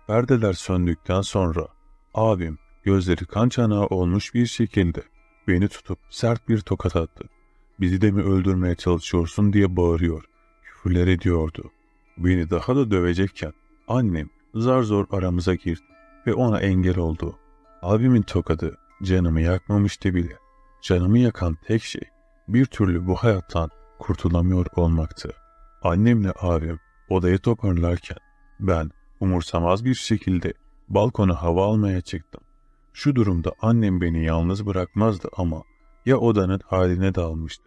Perdeler söndükten sonra abim gözleri kan çanağı olmuş bir şekilde beni tutup sert bir tokat attı. Bizi de mi öldürmeye çalışıyorsun diye bağırıyor, küfürler ediyordu. Beni daha da dövecekken annem zar zor aramıza girdi ve ona engel oldu. Abimin tokadı canımı yakmamıştı bile. Canımı yakan tek şey bir türlü bu hayattan kurtulamıyor olmaktı. Annemle abim odayı toparlarken ben umursamaz bir şekilde balkona hava almaya çıktım. Şu durumda annem beni yalnız bırakmazdı ama ya odanın haline dalmıştı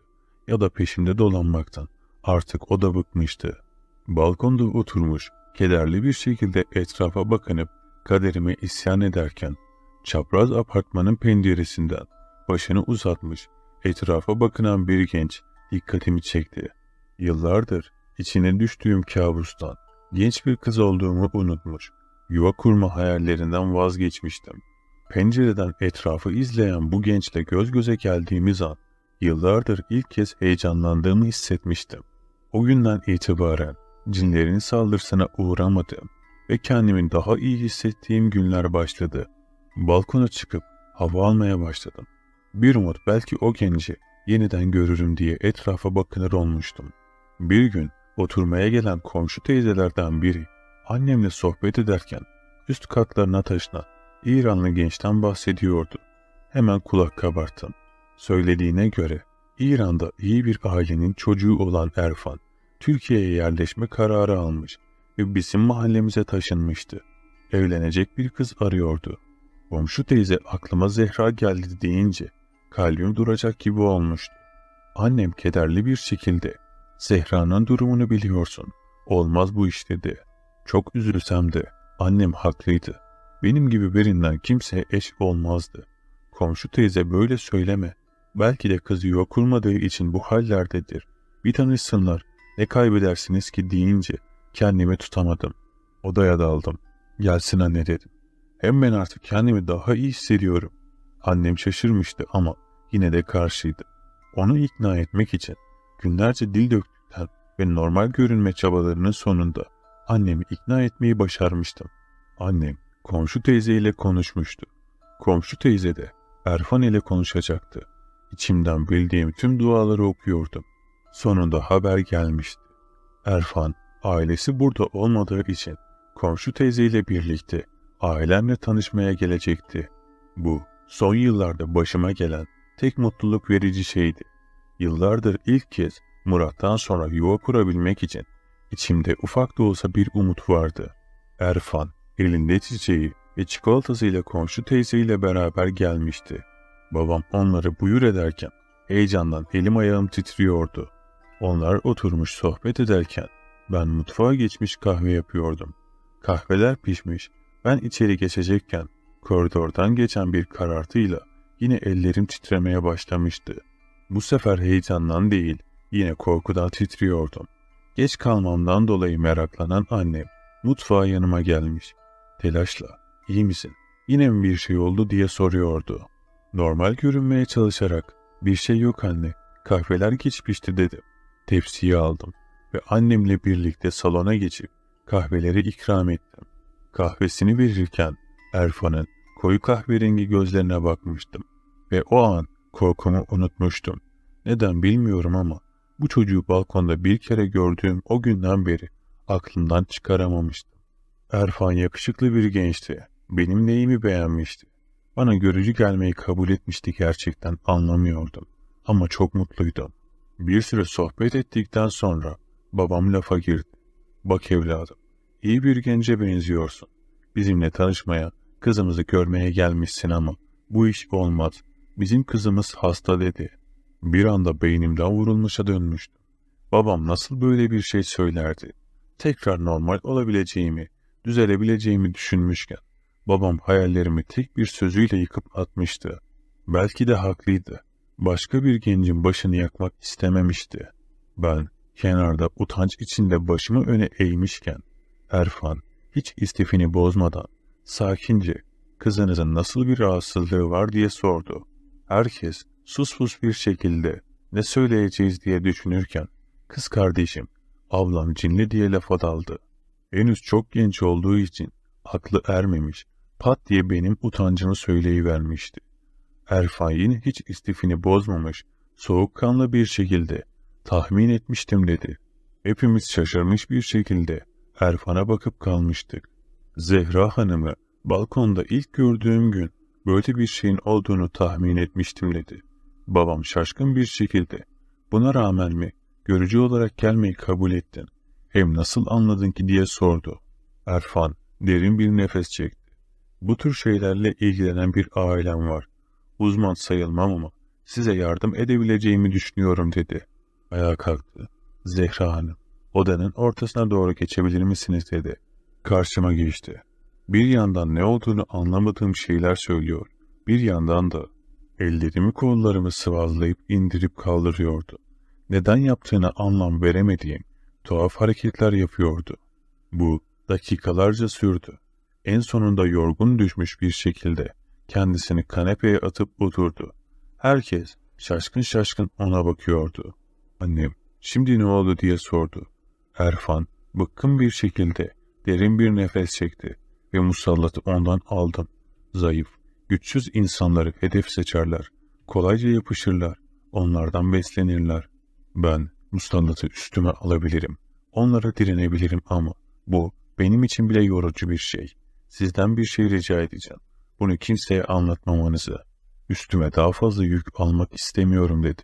ya da peşimde dolanmaktan artık oda da bıkmıştı. Balkonda oturmuş kederli bir şekilde etrafa bakınıp kaderime isyan ederken Çapraz apartmanın penceresinden başını uzatmış, etrafa bakınan bir genç dikkatimi çekti. Yıllardır içine düştüğüm kabustan genç bir kız olduğumu unutmuş, yuva kurma hayallerinden vazgeçmiştim. Pencereden etrafı izleyen bu gençle göz göze geldiğimiz an, yıllardır ilk kez heyecanlandığımı hissetmiştim. O günden itibaren cinlerin saldırısına uğramadım ve kendimi daha iyi hissettiğim günler başladı.'' Balkona çıkıp hava almaya başladım. Bir umut belki o genci yeniden görürüm diye etrafa bakınır olmuştum. Bir gün oturmaya gelen komşu teyzelerden biri annemle sohbet ederken üst katlarına taşına İranlı gençten bahsediyordu. Hemen kulak kabarttım. Söylediğine göre İran'da iyi bir ailenin çocuğu olan Erfan, Türkiye'ye yerleşme kararı almış ve bizim mahallemize taşınmıştı. Evlenecek bir kız arıyordu. Komşu teyze aklıma Zehra geldi deyince kalbim duracak gibi olmuştu. Annem kederli bir şekilde Zehra'nın durumunu biliyorsun. Olmaz bu iş dedi. Çok üzülsem de annem haklıydı. Benim gibi birinden kimse eş olmazdı. Komşu teyze böyle söyleme. Belki de kızı olmadığı için bu hallerdedir. Bir tanışsınlar. Ne kaybedersiniz ki deyince kendimi tutamadım. Odaya daldım. Gelsin anne dedim. Hem ben artık kendimi daha iyi hissediyorum. Annem şaşırmıştı ama yine de karşıydı. Onu ikna etmek için günlerce dil döktükten ve normal görünme çabalarının sonunda annemi ikna etmeyi başarmıştım. Annem komşu teyze ile konuşmuştu. Komşu teyze de Erfan ile konuşacaktı. İçimden bildiğim tüm duaları okuyordum. Sonunda haber gelmişti. Erfan ailesi burada olmadığı için komşu teyze ile birlikte ailemle tanışmaya gelecekti. Bu son yıllarda başıma gelen tek mutluluk verici şeydi. Yıllardır ilk kez Murat'tan sonra yuva kurabilmek için içimde ufak da olsa bir umut vardı. Erfan elinde çiçeği ve çikolatasıyla komşu teyzeyle beraber gelmişti. Babam onları buyur ederken heyecandan elim ayağım titriyordu. Onlar oturmuş sohbet ederken ben mutfağa geçmiş kahve yapıyordum. Kahveler pişmiş ben içeri geçecekken koridordan geçen bir karartıyla yine ellerim titremeye başlamıştı. Bu sefer heyecandan değil, yine korkudan titriyordum. Geç kalmamdan dolayı meraklanan annem mutfağa yanıma gelmiş. Telaşla, iyi misin, yine mi bir şey oldu diye soruyordu. Normal görünmeye çalışarak, bir şey yok anne, kahveler geç pişti dedim. Tepsiyi aldım ve annemle birlikte salona geçip kahveleri ikram ettim. Kahvesini verirken Erfan'ın koyu kahverengi gözlerine bakmıştım ve o an korkumu unutmuştum. Neden bilmiyorum ama bu çocuğu balkonda bir kere gördüğüm o günden beri aklımdan çıkaramamıştım. Erfan yakışıklı bir gençti. Benim neyimi beğenmişti. Bana görücü gelmeyi kabul etmişti gerçekten anlamıyordum. Ama çok mutluydum. Bir süre sohbet ettikten sonra babam lafa girdi. Bak evladım, İyi bir gence benziyorsun. Bizimle tanışmaya, kızımızı görmeye gelmişsin ama bu iş olmaz. Bizim kızımız hasta dedi. Bir anda beynimden vurulmuşa dönmüştü. Babam nasıl böyle bir şey söylerdi? Tekrar normal olabileceğimi, düzelebileceğimi düşünmüşken, babam hayallerimi tek bir sözüyle yıkıp atmıştı. Belki de haklıydı. Başka bir gencin başını yakmak istememişti. Ben kenarda utanç içinde başımı öne eğmişken, Erfan hiç istifini bozmadan sakince kızınızın nasıl bir rahatsızlığı var diye sordu. Herkes sus pus bir şekilde ne söyleyeceğiz diye düşünürken kız kardeşim ablam cinli diye lafa daldı. Henüz çok genç olduğu için aklı ermemiş pat diye benim utancımı söyleyivermişti. Erfay'in hiç istifini bozmamış soğukkanlı bir şekilde tahmin etmiştim dedi. Hepimiz şaşırmış bir şekilde Erfan'a bakıp kalmıştık. Zehra Hanım'ı balkonda ilk gördüğüm gün böyle bir şeyin olduğunu tahmin etmiştim dedi. Babam şaşkın bir şekilde. Buna rağmen mi görücü olarak gelmeyi kabul ettin? Hem nasıl anladın ki diye sordu. Erfan derin bir nefes çekti. Bu tür şeylerle ilgilenen bir ailem var. Uzman sayılmam ama size yardım edebileceğimi düşünüyorum dedi. Ayağa kalktı. Zehra Hanım odanın ortasına doğru geçebilir misiniz dedi. Karşıma geçti. Bir yandan ne olduğunu anlamadığım şeyler söylüyor. Bir yandan da ellerimi kollarımı sıvazlayıp indirip kaldırıyordu. Neden yaptığını anlam veremediğim tuhaf hareketler yapıyordu. Bu dakikalarca sürdü. En sonunda yorgun düşmüş bir şekilde kendisini kanepeye atıp oturdu. Herkes şaşkın şaşkın ona bakıyordu. Annem şimdi ne oldu diye sordu. Erfan bıkkın bir şekilde derin bir nefes çekti ve musallatı ondan aldım. Zayıf, güçsüz insanları hedef seçerler, kolayca yapışırlar, onlardan beslenirler. Ben musallatı üstüme alabilirim, onlara direnebilirim ama bu benim için bile yorucu bir şey. Sizden bir şey rica edeceğim. Bunu kimseye anlatmamanızı. Üstüme daha fazla yük almak istemiyorum dedi.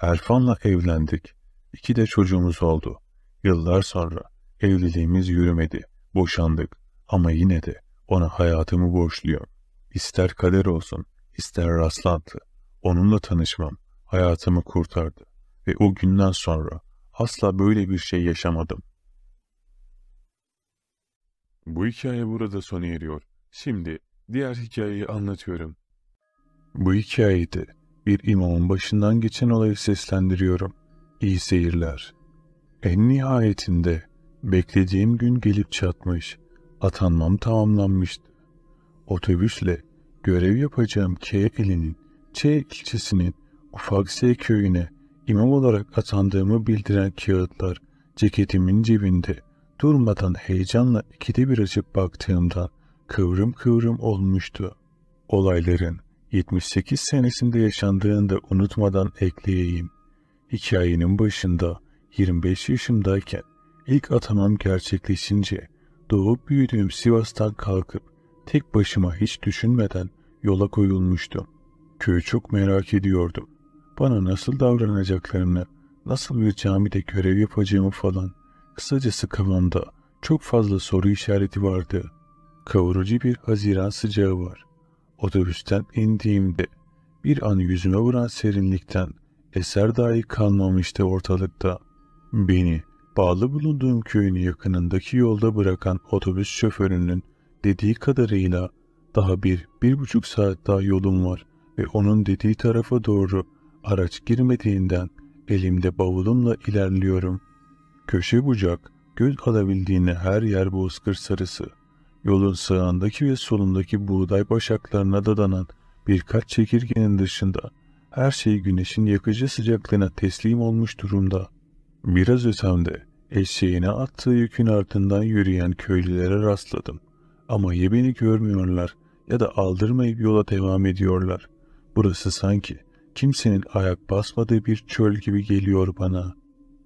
Erfan'la evlendik. İki de çocuğumuz oldu. Yıllar sonra evliliğimiz yürümedi, boşandık ama yine de ona hayatımı borçluyum. İster kader olsun, ister rastlantı. Onunla tanışmam hayatımı kurtardı ve o günden sonra asla böyle bir şey yaşamadım. Bu hikaye burada sona eriyor. Şimdi diğer hikayeyi anlatıyorum. Bu hikayede bir imamın başından geçen olayı seslendiriyorum. İyi seyirler. En nihayetinde beklediğim gün gelip çatmış, atanmam tamamlanmıştı. Otobüsle görev yapacağım K ilinin, Ç ilçesinin Ufakse köyüne imam olarak atandığımı bildiren kağıtlar ceketimin cebinde durmadan heyecanla ikide bir açıp baktığımda kıvrım kıvrım olmuştu. Olayların 78 senesinde yaşandığını da unutmadan ekleyeyim. Hikayenin başında 25 yaşımdayken ilk atamam gerçekleşince doğup büyüdüğüm Sivas'tan kalkıp tek başıma hiç düşünmeden yola koyulmuştum. Köyü çok merak ediyordum. Bana nasıl davranacaklarını, nasıl bir camide görev yapacağımı falan. Kısacası kafamda çok fazla soru işareti vardı. Kavurucu bir haziran sıcağı var. Otobüsten indiğimde bir an yüzüme vuran serinlikten eser dahi kalmamıştı ortalıkta.'' Beni bağlı bulunduğum köyün yakınındaki yolda bırakan otobüs şoförünün dediği kadarıyla daha bir, bir buçuk saat daha yolum var ve onun dediği tarafa doğru araç girmediğinden elimde bavulumla ilerliyorum. Köşe bucak, göz alabildiğine her yer bozkır sarısı. Yolun sağındaki ve solundaki buğday başaklarına dadanan birkaç çekirgenin dışında her şey güneşin yakıcı sıcaklığına teslim olmuş durumda. Biraz ötemde eşeğine attığı yükün ardından yürüyen köylülere rastladım. Ama ya beni görmüyorlar ya da aldırmayıp yola devam ediyorlar. Burası sanki kimsenin ayak basmadığı bir çöl gibi geliyor bana.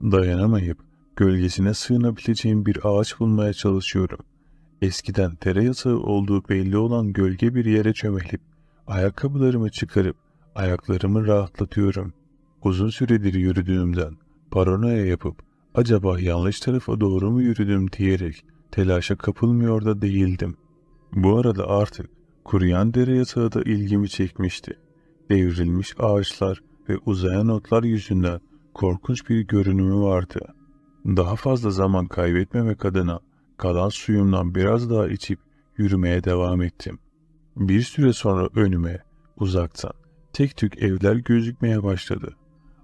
Dayanamayıp gölgesine sığınabileceğim bir ağaç bulmaya çalışıyorum. Eskiden tere yatağı olduğu belli olan gölge bir yere çömelip ayakkabılarımı çıkarıp ayaklarımı rahatlatıyorum. Uzun süredir yürüdüğümden paranoya yapıp acaba yanlış tarafa doğru mu yürüdüm diyerek telaşa kapılmıyor da değildim. Bu arada artık kuruyan dere yatağı da ilgimi çekmişti. Devrilmiş ağaçlar ve uzayan otlar yüzünden korkunç bir görünümü vardı. Daha fazla zaman kaybetmemek adına kalan suyumdan biraz daha içip yürümeye devam ettim. Bir süre sonra önüme uzaktan tek tük evler gözükmeye başladı.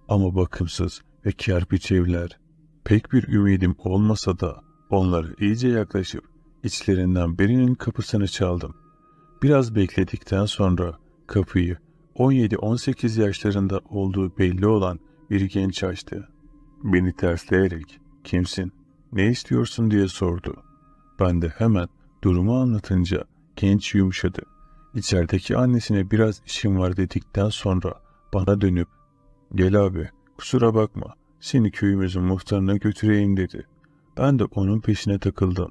Ama bakımsız ve kerpiç evler. Pek bir ümidim olmasa da onlara iyice yaklaşıp içlerinden birinin kapısını çaldım. Biraz bekledikten sonra kapıyı 17-18 yaşlarında olduğu belli olan bir genç açtı. Beni tersleyerek kimsin, ne istiyorsun diye sordu. Ben de hemen durumu anlatınca genç yumuşadı. İçerideki annesine biraz işim var dedikten sonra bana dönüp gel abi kusura bakma seni köyümüzün muhtarına götüreyim dedi. Ben de onun peşine takıldım.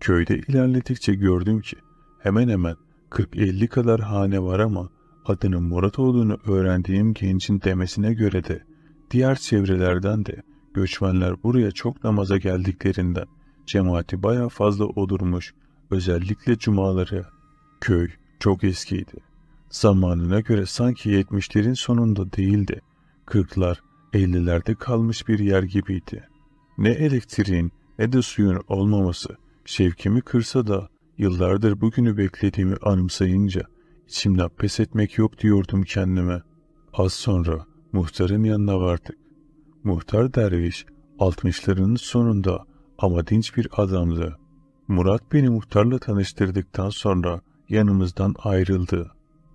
Köyde ilerledikçe gördüm ki hemen hemen 40-50 kadar hane var ama adının Murat olduğunu öğrendiğim gencin demesine göre de diğer çevrelerden de göçmenler buraya çok namaza geldiklerinden cemaati baya fazla odurmuş, özellikle cumaları. Köy çok eskiydi. Zamanına göre sanki 70'lerin sonunda değildi. 40'lar, 50'lerde kalmış bir yer gibiydi. Ne elektriğin ne de suyun olmaması şevkimi kırsa da yıllardır bugünü beklediğimi anımsayınca içimden pes etmek yok diyordum kendime. Az sonra muhtarın yanına vardık. Muhtar derviş altmışlarının sonunda ama dinç bir adamdı. Murat beni muhtarla tanıştırdıktan sonra yanımızdan ayrıldı.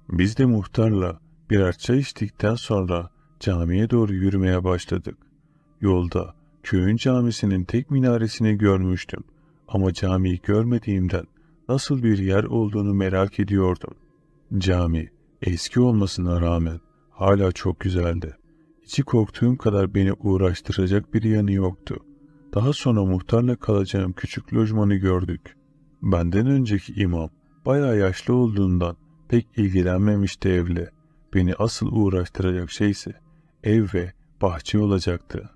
Biz de muhtarla birer çay içtikten sonra Camiye doğru yürümeye başladık. Yolda köyün camisinin tek minaresini görmüştüm ama camiyi görmediğimden nasıl bir yer olduğunu merak ediyordum. Cami eski olmasına rağmen hala çok güzeldi. İçi korktuğum kadar beni uğraştıracak bir yanı yoktu. Daha sonra muhtarla kalacağım küçük lojmanı gördük. Benden önceki imam bayağı yaşlı olduğundan pek ilgilenmemişti evle. Beni asıl uğraştıracak şeyse ev ve bahçe olacaktı.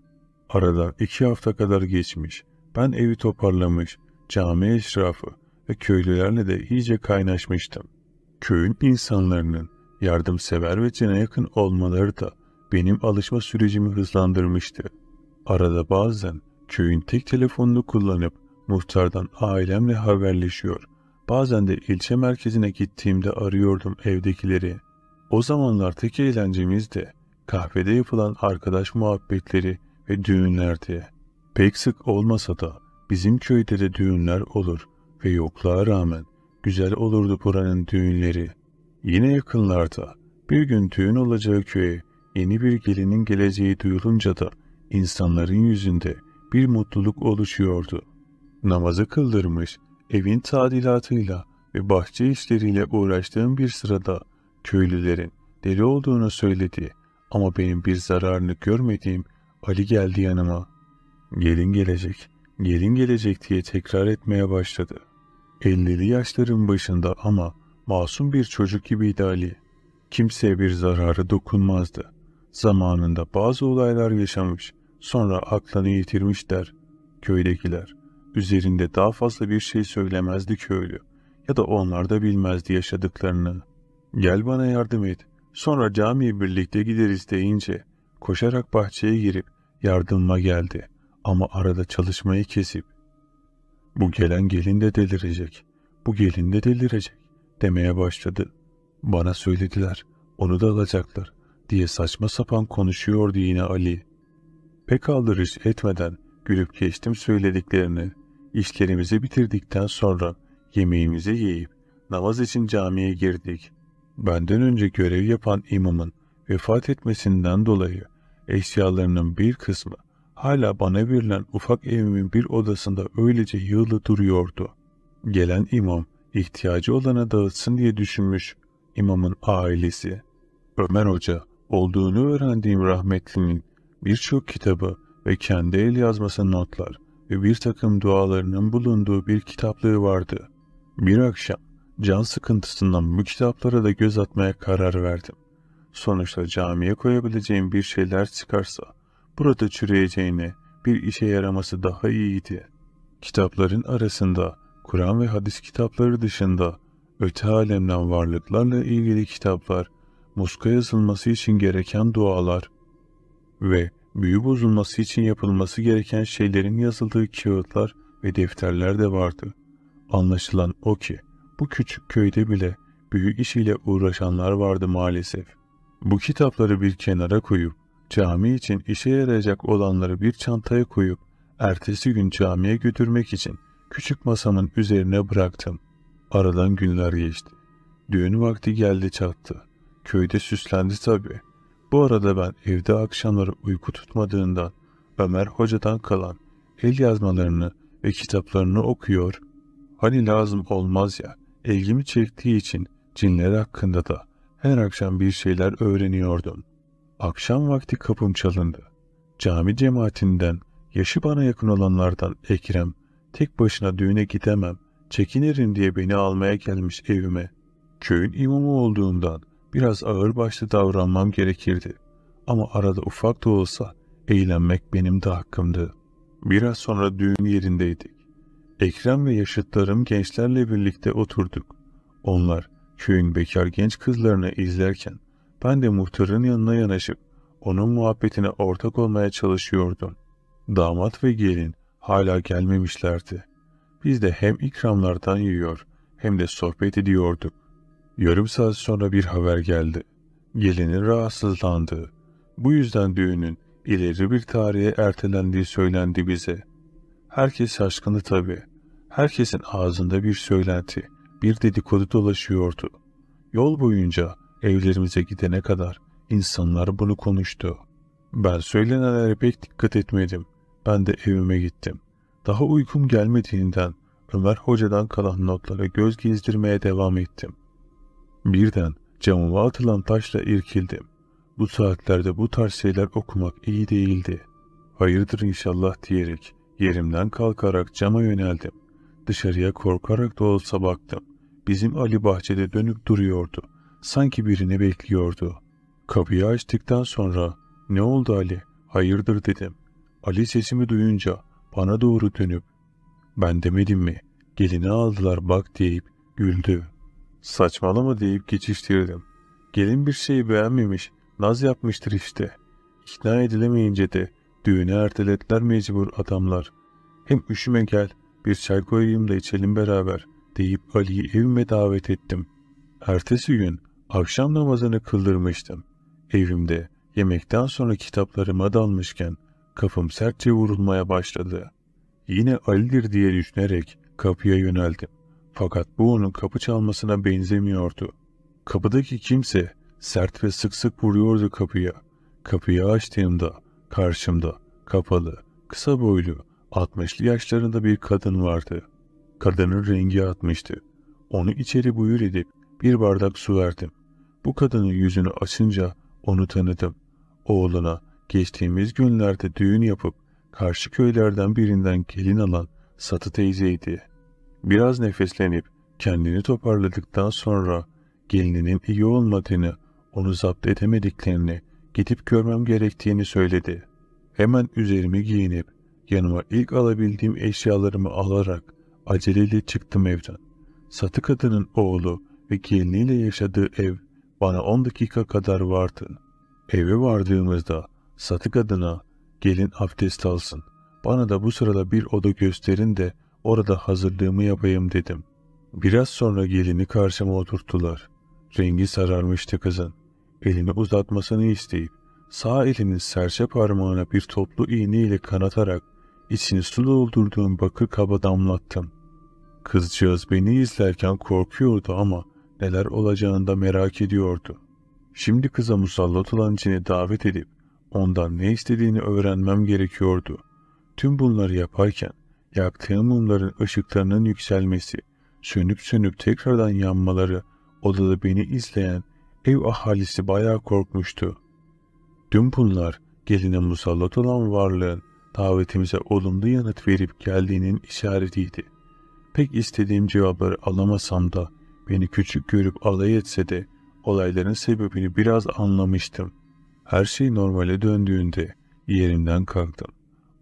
Arada iki hafta kadar geçmiş. Ben evi toparlamış, cami eşrafı ve köylülerle de iyice kaynaşmıştım. Köyün insanlarının yardımsever ve cana yakın olmaları da benim alışma sürecimi hızlandırmıştı. Arada bazen köyün tek telefonunu kullanıp muhtardan ailemle haberleşiyor. Bazen de ilçe merkezine gittiğimde arıyordum evdekileri. O zamanlar tek eğlencemiz de kahvede yapılan arkadaş muhabbetleri ve düğünlerde. Pek sık olmasa da bizim köyde de düğünler olur ve yokluğa rağmen güzel olurdu buranın düğünleri. Yine yakınlarda bir gün düğün olacağı köye yeni bir gelinin geleceği duyulunca da insanların yüzünde bir mutluluk oluşuyordu. Namazı kıldırmış, evin tadilatıyla ve bahçe işleriyle uğraştığım bir sırada köylülerin deli olduğunu söyledi ama benim bir zararını görmediğim Ali geldi yanıma. Gelin gelecek, gelin gelecek diye tekrar etmeye başladı. Elleri yaşların başında ama masum bir çocuk gibiydi Ali. Kimseye bir zararı dokunmazdı. Zamanında bazı olaylar yaşamış, sonra aklını yitirmiş der. köydekiler. Üzerinde daha fazla bir şey söylemezdi köylü ya da onlar da bilmezdi yaşadıklarını. Gel bana yardım et, Sonra camiye birlikte gideriz deyince koşarak bahçeye girip yardımıma geldi ama arada çalışmayı kesip bu gelen gelin de delirecek, bu gelin de delirecek demeye başladı. Bana söylediler, onu da alacaklar diye saçma sapan konuşuyordu yine Ali. Pek aldırış etmeden gülüp geçtim söylediklerini. İşlerimizi bitirdikten sonra yemeğimizi yiyip namaz için camiye girdik.'' benden önce görev yapan imamın vefat etmesinden dolayı eşyalarının bir kısmı hala bana verilen ufak evimin bir odasında öylece yığılı duruyordu. Gelen imam ihtiyacı olana dağıtsın diye düşünmüş imamın ailesi. Ömer Hoca olduğunu öğrendiğim rahmetlinin birçok kitabı ve kendi el yazması notlar ve bir takım dualarının bulunduğu bir kitaplığı vardı. Bir akşam Can sıkıntısından bu kitaplara da göz atmaya karar verdim. Sonuçta camiye koyabileceğim bir şeyler çıkarsa, burada çürüyeceğine bir işe yaraması daha iyiydi. Kitapların arasında Kur'an ve hadis kitapları dışında öte alemden varlıklarla ilgili kitaplar, muska yazılması için gereken dualar ve büyü bozulması için yapılması gereken şeylerin yazıldığı kağıtlar ve defterler de vardı. Anlaşılan o ki, bu küçük köyde bile büyük işiyle uğraşanlar vardı maalesef. Bu kitapları bir kenara koyup, cami için işe yarayacak olanları bir çantaya koyup, ertesi gün camiye götürmek için küçük masamın üzerine bıraktım. Aradan günler geçti. Düğün vakti geldi çattı. Köyde süslendi tabii. Bu arada ben evde akşamları uyku tutmadığından Ömer hocadan kalan el yazmalarını ve kitaplarını okuyor. Hani lazım olmaz ya ilgimi çektiği için cinler hakkında da her akşam bir şeyler öğreniyordum. Akşam vakti kapım çalındı. Cami cemaatinden, yaşı bana yakın olanlardan Ekrem, tek başına düğüne gidemem, çekinirim diye beni almaya gelmiş evime. Köyün imamı olduğundan biraz ağırbaşlı davranmam gerekirdi. Ama arada ufak da olsa eğlenmek benim de hakkımdı. Biraz sonra düğün yerindeydik. Ekrem ve yaşıtlarım gençlerle birlikte oturduk. Onlar köyün bekar genç kızlarını izlerken ben de muhtarın yanına yanaşıp onun muhabbetine ortak olmaya çalışıyordum. Damat ve gelin hala gelmemişlerdi. Biz de hem ikramlardan yiyor hem de sohbet ediyorduk. Yarım saat sonra bir haber geldi. Gelinin rahatsızlandığı. Bu yüzden düğünün ileri bir tarihe ertelendiği söylendi bize.'' Herkes şaşkındı tabii. Herkesin ağzında bir söylenti, bir dedikodu dolaşıyordu. Yol boyunca evlerimize gidene kadar insanlar bunu konuştu. Ben söylenenlere pek dikkat etmedim. Ben de evime gittim. Daha uykum gelmediğinden Ömer Hoca'dan kalan notlara göz gezdirmeye devam ettim. Birden camıma atılan taşla irkildim. Bu saatlerde bu tarz şeyler okumak iyi değildi. Hayırdır inşallah diyerek Yerimden kalkarak cama yöneldim. Dışarıya korkarak da olsa baktım. Bizim Ali bahçede dönüp duruyordu. Sanki birini bekliyordu. Kapıyı açtıktan sonra ne oldu Ali? Hayırdır dedim. Ali sesimi duyunca bana doğru dönüp ben demedim mi gelini aldılar bak deyip güldü. Saçmalama deyip geçiştirdim. Gelin bir şeyi beğenmemiş, naz yapmıştır işte. İkna edilemeyince de Düğünü ertelettiler mecbur adamlar. Hem üşüme gel, bir çay koyayım da içelim beraber deyip Ali'yi evime davet ettim. Ertesi gün akşam namazını kıldırmıştım. Evimde yemekten sonra kitaplarıma dalmışken kafam sertçe vurulmaya başladı. Yine Ali'dir diye düşünerek kapıya yöneldim. Fakat bu onun kapı çalmasına benzemiyordu. Kapıdaki kimse sert ve sık sık vuruyordu kapıya. Kapıyı açtığımda Karşımda kapalı, kısa boylu, 60'lı yaşlarında bir kadın vardı. Kadının rengi atmıştı. Onu içeri buyur edip bir bardak su verdim. Bu kadının yüzünü açınca onu tanıdım. Oğluna geçtiğimiz günlerde düğün yapıp karşı köylerden birinden gelin alan Satı teyzeydi. Biraz nefeslenip kendini toparladıktan sonra gelininin iyi olmadığını, onu zapt edemediklerini gidip görmem gerektiğini söyledi. Hemen üzerimi giyinip yanıma ilk alabildiğim eşyalarımı alarak aceleyle çıktım evden. Satı kadının oğlu ve geliniyle yaşadığı ev bana 10 dakika kadar vardı. Eve vardığımızda satı kadına gelin abdest alsın. Bana da bu sırada bir oda gösterin de orada hazırlığımı yapayım dedim. Biraz sonra gelini karşıma oturttular. Rengi sararmıştı kızın elini uzatmasını isteyip sağ elinin serçe parmağına bir toplu iğne ile kanatarak içini su doldurduğum bakır kaba damlattım. Kızcağız beni izlerken korkuyordu ama neler olacağını da merak ediyordu. Şimdi kıza musallat olan cini davet edip ondan ne istediğini öğrenmem gerekiyordu. Tüm bunları yaparken yaktığım mumların ışıklarının yükselmesi, sönüp sönüp tekrardan yanmaları odada beni izleyen Ev ahalisi bayağı korkmuştu. Tüm bunlar geline musallat olan varlığın davetimize olumlu yanıt verip geldiğinin işaretiydi. Pek istediğim cevapları alamasam da beni küçük görüp alay etse de olayların sebebini biraz anlamıştım. Her şey normale döndüğünde yerimden kalktım.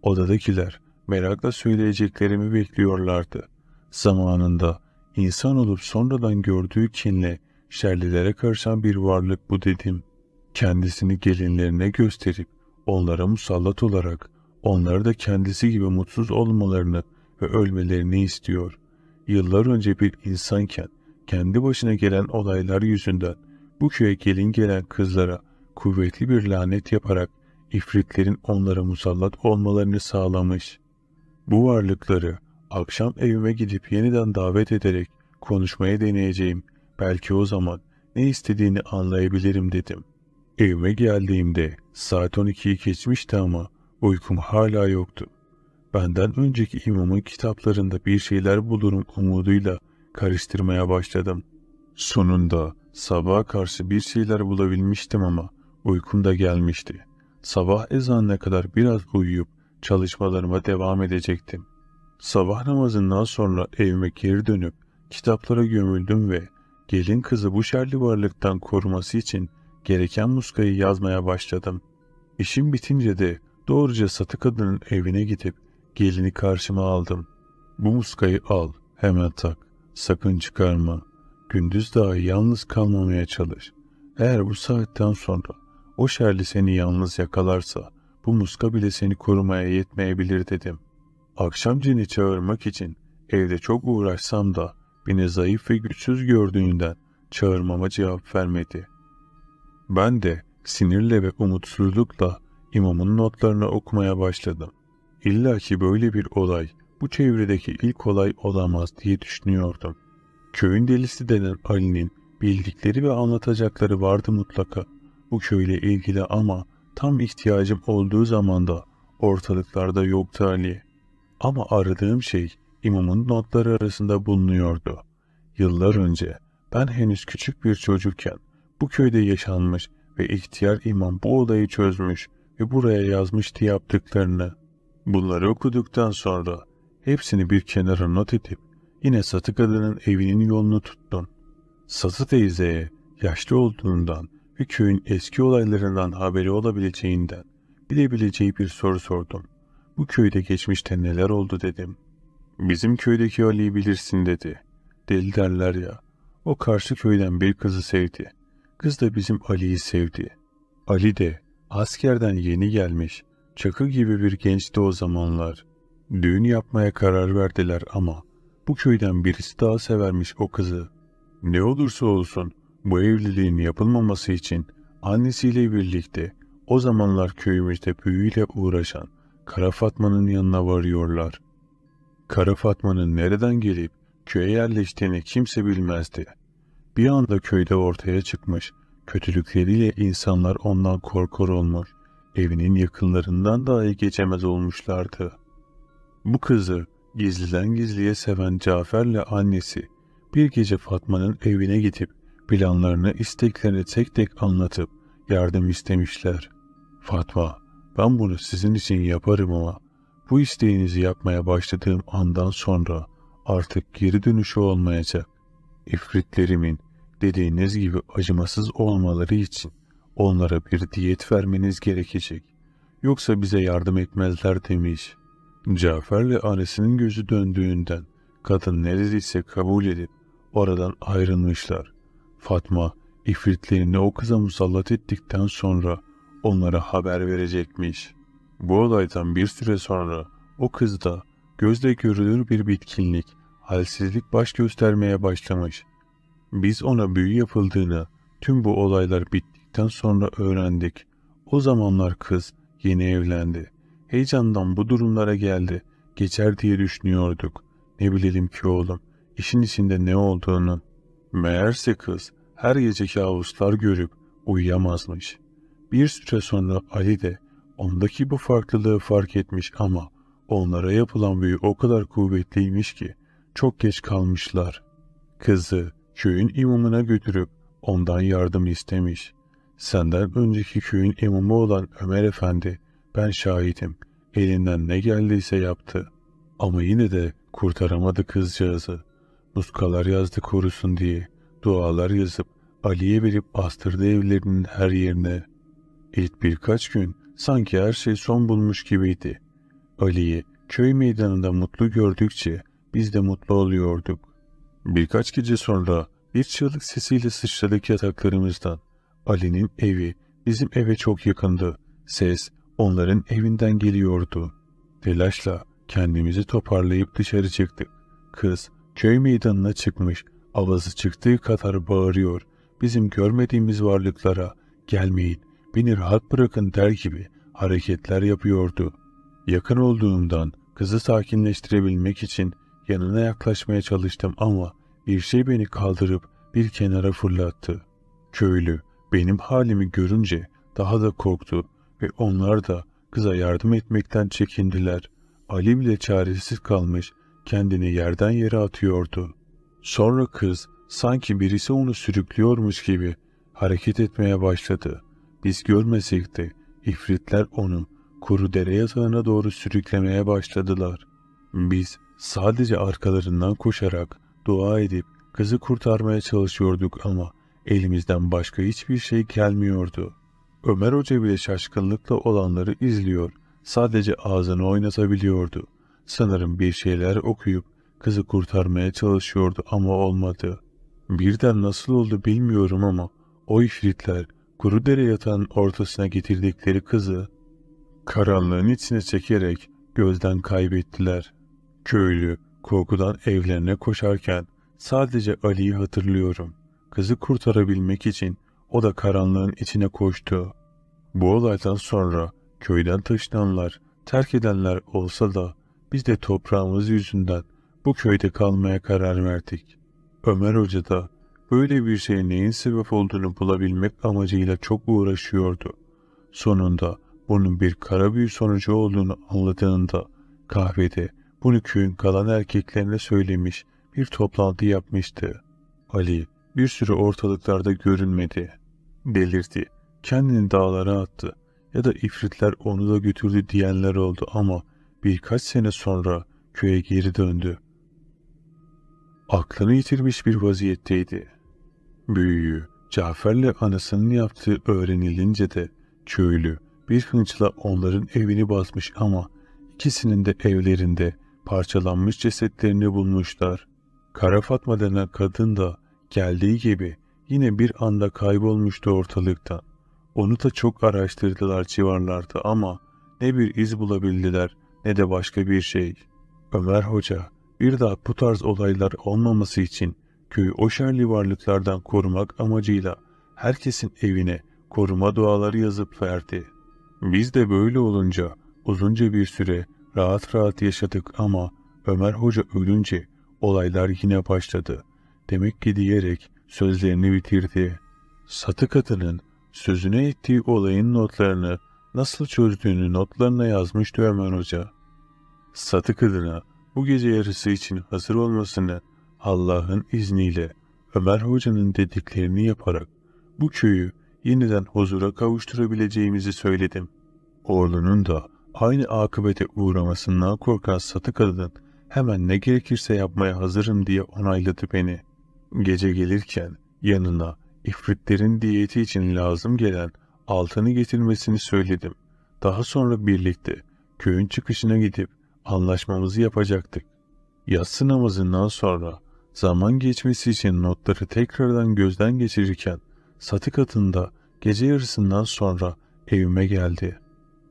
Odadakiler merakla söyleyeceklerimi bekliyorlardı. Zamanında insan olup sonradan gördüğü kinle şerlilere karışan bir varlık bu dedim. Kendisini gelinlerine gösterip onlara musallat olarak onları da kendisi gibi mutsuz olmalarını ve ölmelerini istiyor. Yıllar önce bir insanken kendi başına gelen olaylar yüzünden bu köye gelin gelen kızlara kuvvetli bir lanet yaparak ifritlerin onlara musallat olmalarını sağlamış. Bu varlıkları akşam evime gidip yeniden davet ederek konuşmaya deneyeceğim. Belki o zaman ne istediğini anlayabilirim dedim. Evime geldiğimde saat 12'yi geçmişti ama uykum hala yoktu. Benden önceki imamın kitaplarında bir şeyler bulurum umuduyla karıştırmaya başladım. Sonunda sabaha karşı bir şeyler bulabilmiştim ama uykum da gelmişti. Sabah ezanına kadar biraz uyuyup çalışmalarıma devam edecektim. Sabah namazından sonra evime geri dönüp kitaplara gömüldüm ve Gelin kızı bu şerli varlıktan koruması için gereken muskayı yazmaya başladım. İşim bitince de doğruca satı kadının evine gidip gelini karşıma aldım. Bu muskayı al, hemen tak, sakın çıkarma. Gündüz daha yalnız kalmamaya çalış. Eğer bu saatten sonra o şerli seni yalnız yakalarsa bu muska bile seni korumaya yetmeyebilir dedim. Akşam cini çağırmak için evde çok uğraşsam da Beni zayıf ve güçsüz gördüğünden çağırmama cevap vermedi. Ben de sinirle ve umutsuzlukla imamın notlarını okumaya başladım. İlla ki böyle bir olay bu çevredeki ilk olay olamaz diye düşünüyordum. Köyün delisi denen Ali'nin bildikleri ve anlatacakları vardı mutlaka. Bu köyle ilgili ama tam ihtiyacım olduğu zamanda ortalıklarda yoktu Ali. Ama aradığım şey İmamın notları arasında bulunuyordu. Yıllar önce ben henüz küçük bir çocukken bu köyde yaşanmış ve ihtiyar imam bu olayı çözmüş ve buraya yazmıştı yaptıklarını. Bunları okuduktan sonra hepsini bir kenara not edip yine Satı kadının evinin yolunu tuttum. Satı teyzeye yaşlı olduğundan ve köyün eski olaylarından haberi olabileceğinden bilebileceği bir soru sordum. Bu köyde geçmişte neler oldu dedim. Bizim köydeki Ali'yi bilirsin dedi. Deli derler ya. O karşı köyden bir kızı sevdi. Kız da bizim Ali'yi sevdi. Ali de askerden yeni gelmiş, çakı gibi bir gençti o zamanlar. Düğün yapmaya karar verdiler ama bu köyden birisi daha severmiş o kızı. Ne olursa olsun bu evliliğin yapılmaması için annesiyle birlikte o zamanlar köyümüzde büyüyle uğraşan Kara Fatma'nın yanına varıyorlar.'' Kara Fatma'nın nereden gelip köye yerleştiğini kimse bilmezdi. Bir anda köyde ortaya çıkmış, kötülükleriyle insanlar ondan korkor olmuş, evinin yakınlarından dahi geçemez olmuşlardı. Bu kızı gizliden gizliye seven Cafer'le annesi bir gece Fatma'nın evine gidip planlarını isteklerini tek tek anlatıp yardım istemişler. Fatma ben bunu sizin için yaparım ama bu isteğinizi yapmaya başladığım andan sonra artık geri dönüşü olmayacak. İfritlerimin dediğiniz gibi acımasız olmaları için onlara bir diyet vermeniz gerekecek. Yoksa bize yardım etmezler demiş. Cafer'le annesinin gözü döndüğünden kadın neredeyse kabul edip oradan ayrılmışlar. Fatma ifritlerini o kıza musallat ettikten sonra onlara haber verecekmiş.'' Bu olaydan bir süre sonra o kızda gözle görülür bir bitkinlik, halsizlik baş göstermeye başlamış. Biz ona büyü yapıldığını tüm bu olaylar bittikten sonra öğrendik. O zamanlar kız yeni evlendi. Heyecandan bu durumlara geldi. Geçer diye düşünüyorduk. Ne bilelim ki oğlum, işin içinde ne olduğunu. Meğerse kız her gece kabuslar görüp uyuyamazmış. Bir süre sonra Ali de Ondaki bu farklılığı fark etmiş ama onlara yapılan büyü o kadar kuvvetliymiş ki çok geç kalmışlar. Kızı köyün imamına götürüp ondan yardım istemiş. Senden önceki köyün imamı olan Ömer Efendi ben şahidim elinden ne geldiyse yaptı. Ama yine de kurtaramadı kızcağızı. muskalar yazdı korusun diye dualar yazıp Ali'ye verip bastırdı evlerinin her yerine. İlk birkaç gün Sanki her şey son bulmuş gibiydi. Ali'yi köy meydanında mutlu gördükçe biz de mutlu oluyorduk. Birkaç gece sonra bir çığlık sesiyle sıçradık yataklarımızdan. Ali'nin evi bizim eve çok yakındı. Ses onların evinden geliyordu. Telaşla kendimizi toparlayıp dışarı çıktık. Kız köy meydanına çıkmış, avazı çıktığı kadar bağırıyor. Bizim görmediğimiz varlıklara gelmeyin, beni rahat bırakın der gibi hareketler yapıyordu. Yakın olduğumdan kızı sakinleştirebilmek için yanına yaklaşmaya çalıştım ama bir şey beni kaldırıp bir kenara fırlattı. Köylü benim halimi görünce daha da korktu ve onlar da kıza yardım etmekten çekindiler. Ali bile çaresiz kalmış, kendini yerden yere atıyordu. Sonra kız sanki birisi onu sürüklüyormuş gibi hareket etmeye başladı. Biz görmesek de ifritler onu kuru dere yatağına doğru sürüklemeye başladılar. Biz sadece arkalarından koşarak dua edip kızı kurtarmaya çalışıyorduk ama elimizden başka hiçbir şey gelmiyordu. Ömer Hoca bile şaşkınlıkla olanları izliyor. Sadece ağzını oynatabiliyordu. Sanırım bir şeyler okuyup kızı kurtarmaya çalışıyordu ama olmadı. Birden nasıl oldu bilmiyorum ama o ifritler Kuru dere yatan ortasına getirdikleri kızı karanlığın içine çekerek gözden kaybettiler. Köylü korkudan evlerine koşarken sadece Ali'yi hatırlıyorum. Kızı kurtarabilmek için o da karanlığın içine koştu. Bu olaydan sonra köyden taşınanlar, terk edenler olsa da biz de toprağımız yüzünden bu köyde kalmaya karar verdik. Ömer Hoca da Böyle bir şeyin neyin sebep olduğunu bulabilmek amacıyla çok uğraşıyordu. Sonunda bunun bir kara büyü sonucu olduğunu anladığında kahvede bunu köyün kalan erkeklerine söylemiş bir toplantı yapmıştı. Ali bir süre ortalıklarda görünmedi. Delirdi. Kendini dağlara attı ya da ifritler onu da götürdü diyenler oldu ama birkaç sene sonra köye geri döndü. Aklını yitirmiş bir vaziyetteydi büyüğü Cafer'le anasının yaptığı öğrenilince de köylü bir hınçla onların evini basmış ama ikisinin de evlerinde parçalanmış cesetlerini bulmuşlar. Kara Fatma denen kadın da geldiği gibi yine bir anda kaybolmuştu ortalıkta. Onu da çok araştırdılar civarlarda ama ne bir iz bulabildiler ne de başka bir şey. Ömer Hoca bir daha bu tarz olaylar olmaması için köyü o şerli varlıklardan korumak amacıyla herkesin evine koruma duaları yazıp verdi. Biz de böyle olunca uzunca bir süre rahat rahat yaşadık ama Ömer Hoca ölünce olaylar yine başladı. Demek ki diyerek sözlerini bitirdi. Satık atının sözüne ettiği olayın notlarını nasıl çözdüğünü notlarına yazmıştı Ömer Hoca. Satık adına bu gece yarısı için hazır olmasını Allah'ın izniyle Ömer Hoca'nın dediklerini yaparak bu köyü yeniden huzura kavuşturabileceğimizi söyledim. Oğlunun da aynı akıbete uğramasından korkan satı kadın hemen ne gerekirse yapmaya hazırım diye onayladı beni. Gece gelirken yanına ifritlerin diyeti için lazım gelen altını getirmesini söyledim. Daha sonra birlikte köyün çıkışına gidip anlaşmamızı yapacaktık. Yatsı namazından sonra Zaman geçmesi için notları tekrardan gözden geçirirken Satık katında gece yarısından sonra evime geldi.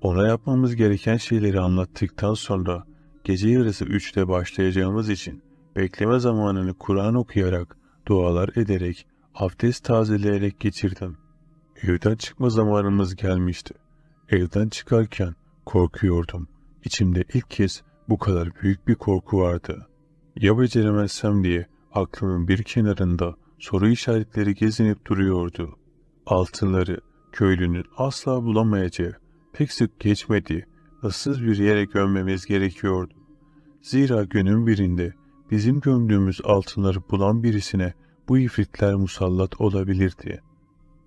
Ona yapmamız gereken şeyleri anlattıktan sonra gece yarısı 3'te başlayacağımız için bekleme zamanını Kur'an okuyarak, dualar ederek, abdest tazeleyerek geçirdim. Evden çıkma zamanımız gelmişti. Evden çıkarken korkuyordum. İçimde ilk kez bu kadar büyük bir korku vardı. Ya beceremezsem diye Akümün bir kenarında soru işaretleri gezinip duruyordu. Altınları köylünün asla bulamayacağı, pek sık geçmediği, ıssız bir yere gömmemiz gerekiyordu. Zira günün birinde bizim gömdüğümüz altınları bulan birisine bu ifritler musallat olabilirdi.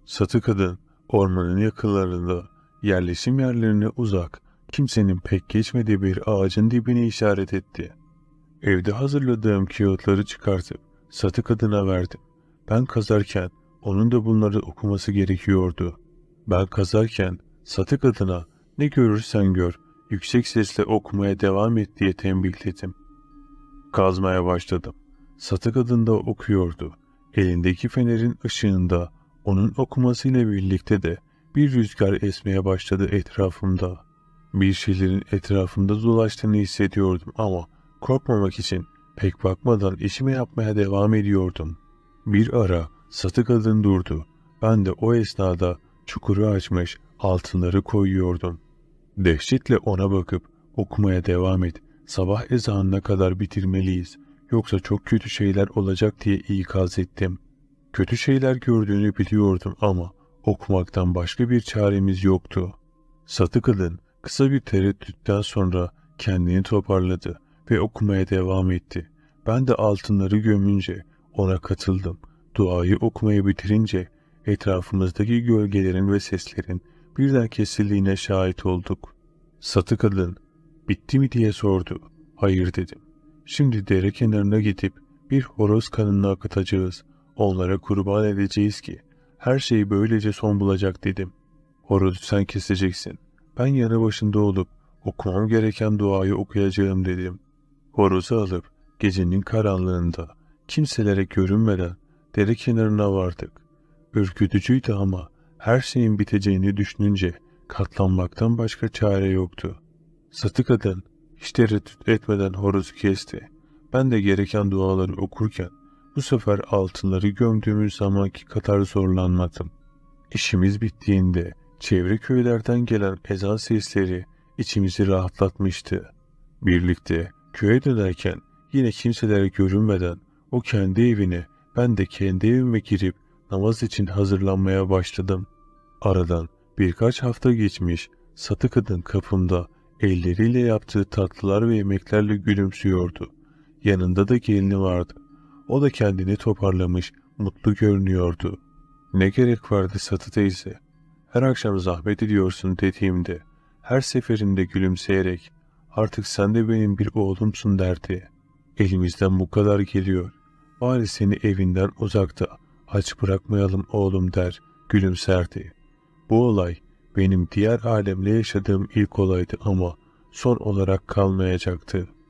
Satı kadın ormanın yakınlarında yerleşim yerlerine uzak kimsenin pek geçmediği bir ağacın dibine işaret etti. Evde hazırladığım kağıtları çıkartıp satı kadına verdim. Ben kazarken onun da bunları okuması gerekiyordu. Ben kazarken satı kadına ne görürsen gör yüksek sesle okumaya devam et diye tembihledim. Kazmaya başladım. Satı kadın da okuyordu. Elindeki fenerin ışığında onun okumasıyla birlikte de bir rüzgar esmeye başladı etrafımda. Bir şeylerin etrafımda dolaştığını hissediyordum ama Korkmamak için pek bakmadan işimi yapmaya devam ediyordum. Bir ara satı kadın durdu. Ben de o esnada çukuru açmış altınları koyuyordum. Dehşetle ona bakıp okumaya devam et. Sabah ezanına kadar bitirmeliyiz. Yoksa çok kötü şeyler olacak diye ikaz ettim. Kötü şeyler gördüğünü biliyordum ama okumaktan başka bir çaremiz yoktu. Satı kadın kısa bir tereddütten sonra kendini toparladı ve okumaya devam etti. Ben de altınları gömünce ona katıldım. Duayı okumayı bitirince etrafımızdaki gölgelerin ve seslerin birden kesildiğine şahit olduk. Satı kadın, bitti mi diye sordu. Hayır dedim. Şimdi dere kenarına gidip bir horoz kanını akıtacağız. Onlara kurban edeceğiz ki her şey böylece son bulacak dedim. Horozu sen keseceksin. Ben yanı başında olup okumam gereken duayı okuyacağım dedim horozu alıp gecenin karanlığında kimselere görünmeden dere kenarına vardık. Ürkütücüydü ama her şeyin biteceğini düşününce katlanmaktan başka çare yoktu. Satı kadın hiç tereddüt etmeden horozu kesti. Ben de gereken duaları okurken bu sefer altınları gömdüğümüz zamanki kadar zorlanmadım. İşimiz bittiğinde çevre köylerden gelen ezan sesleri içimizi rahatlatmıştı. Birlikte Köye dönerken yine kimselere görünmeden o kendi evini, ben de kendi evime girip namaz için hazırlanmaya başladım. Aradan birkaç hafta geçmiş satı kadın kapımda elleriyle yaptığı tatlılar ve yemeklerle gülümsüyordu. Yanında da gelini vardı. O da kendini toparlamış, mutlu görünüyordu. Ne gerek vardı Satı teyze? Her akşam zahmet ediyorsun dediğimde, her seferinde gülümseyerek artık sen de benim bir oğlumsun derdi. Elimizden bu kadar geliyor. Bari seni evinden uzakta, aç bırakmayalım oğlum der, gülümserdi. Bu olay benim diğer alemle yaşadığım ilk olaydı ama son olarak kalmayacaktı.''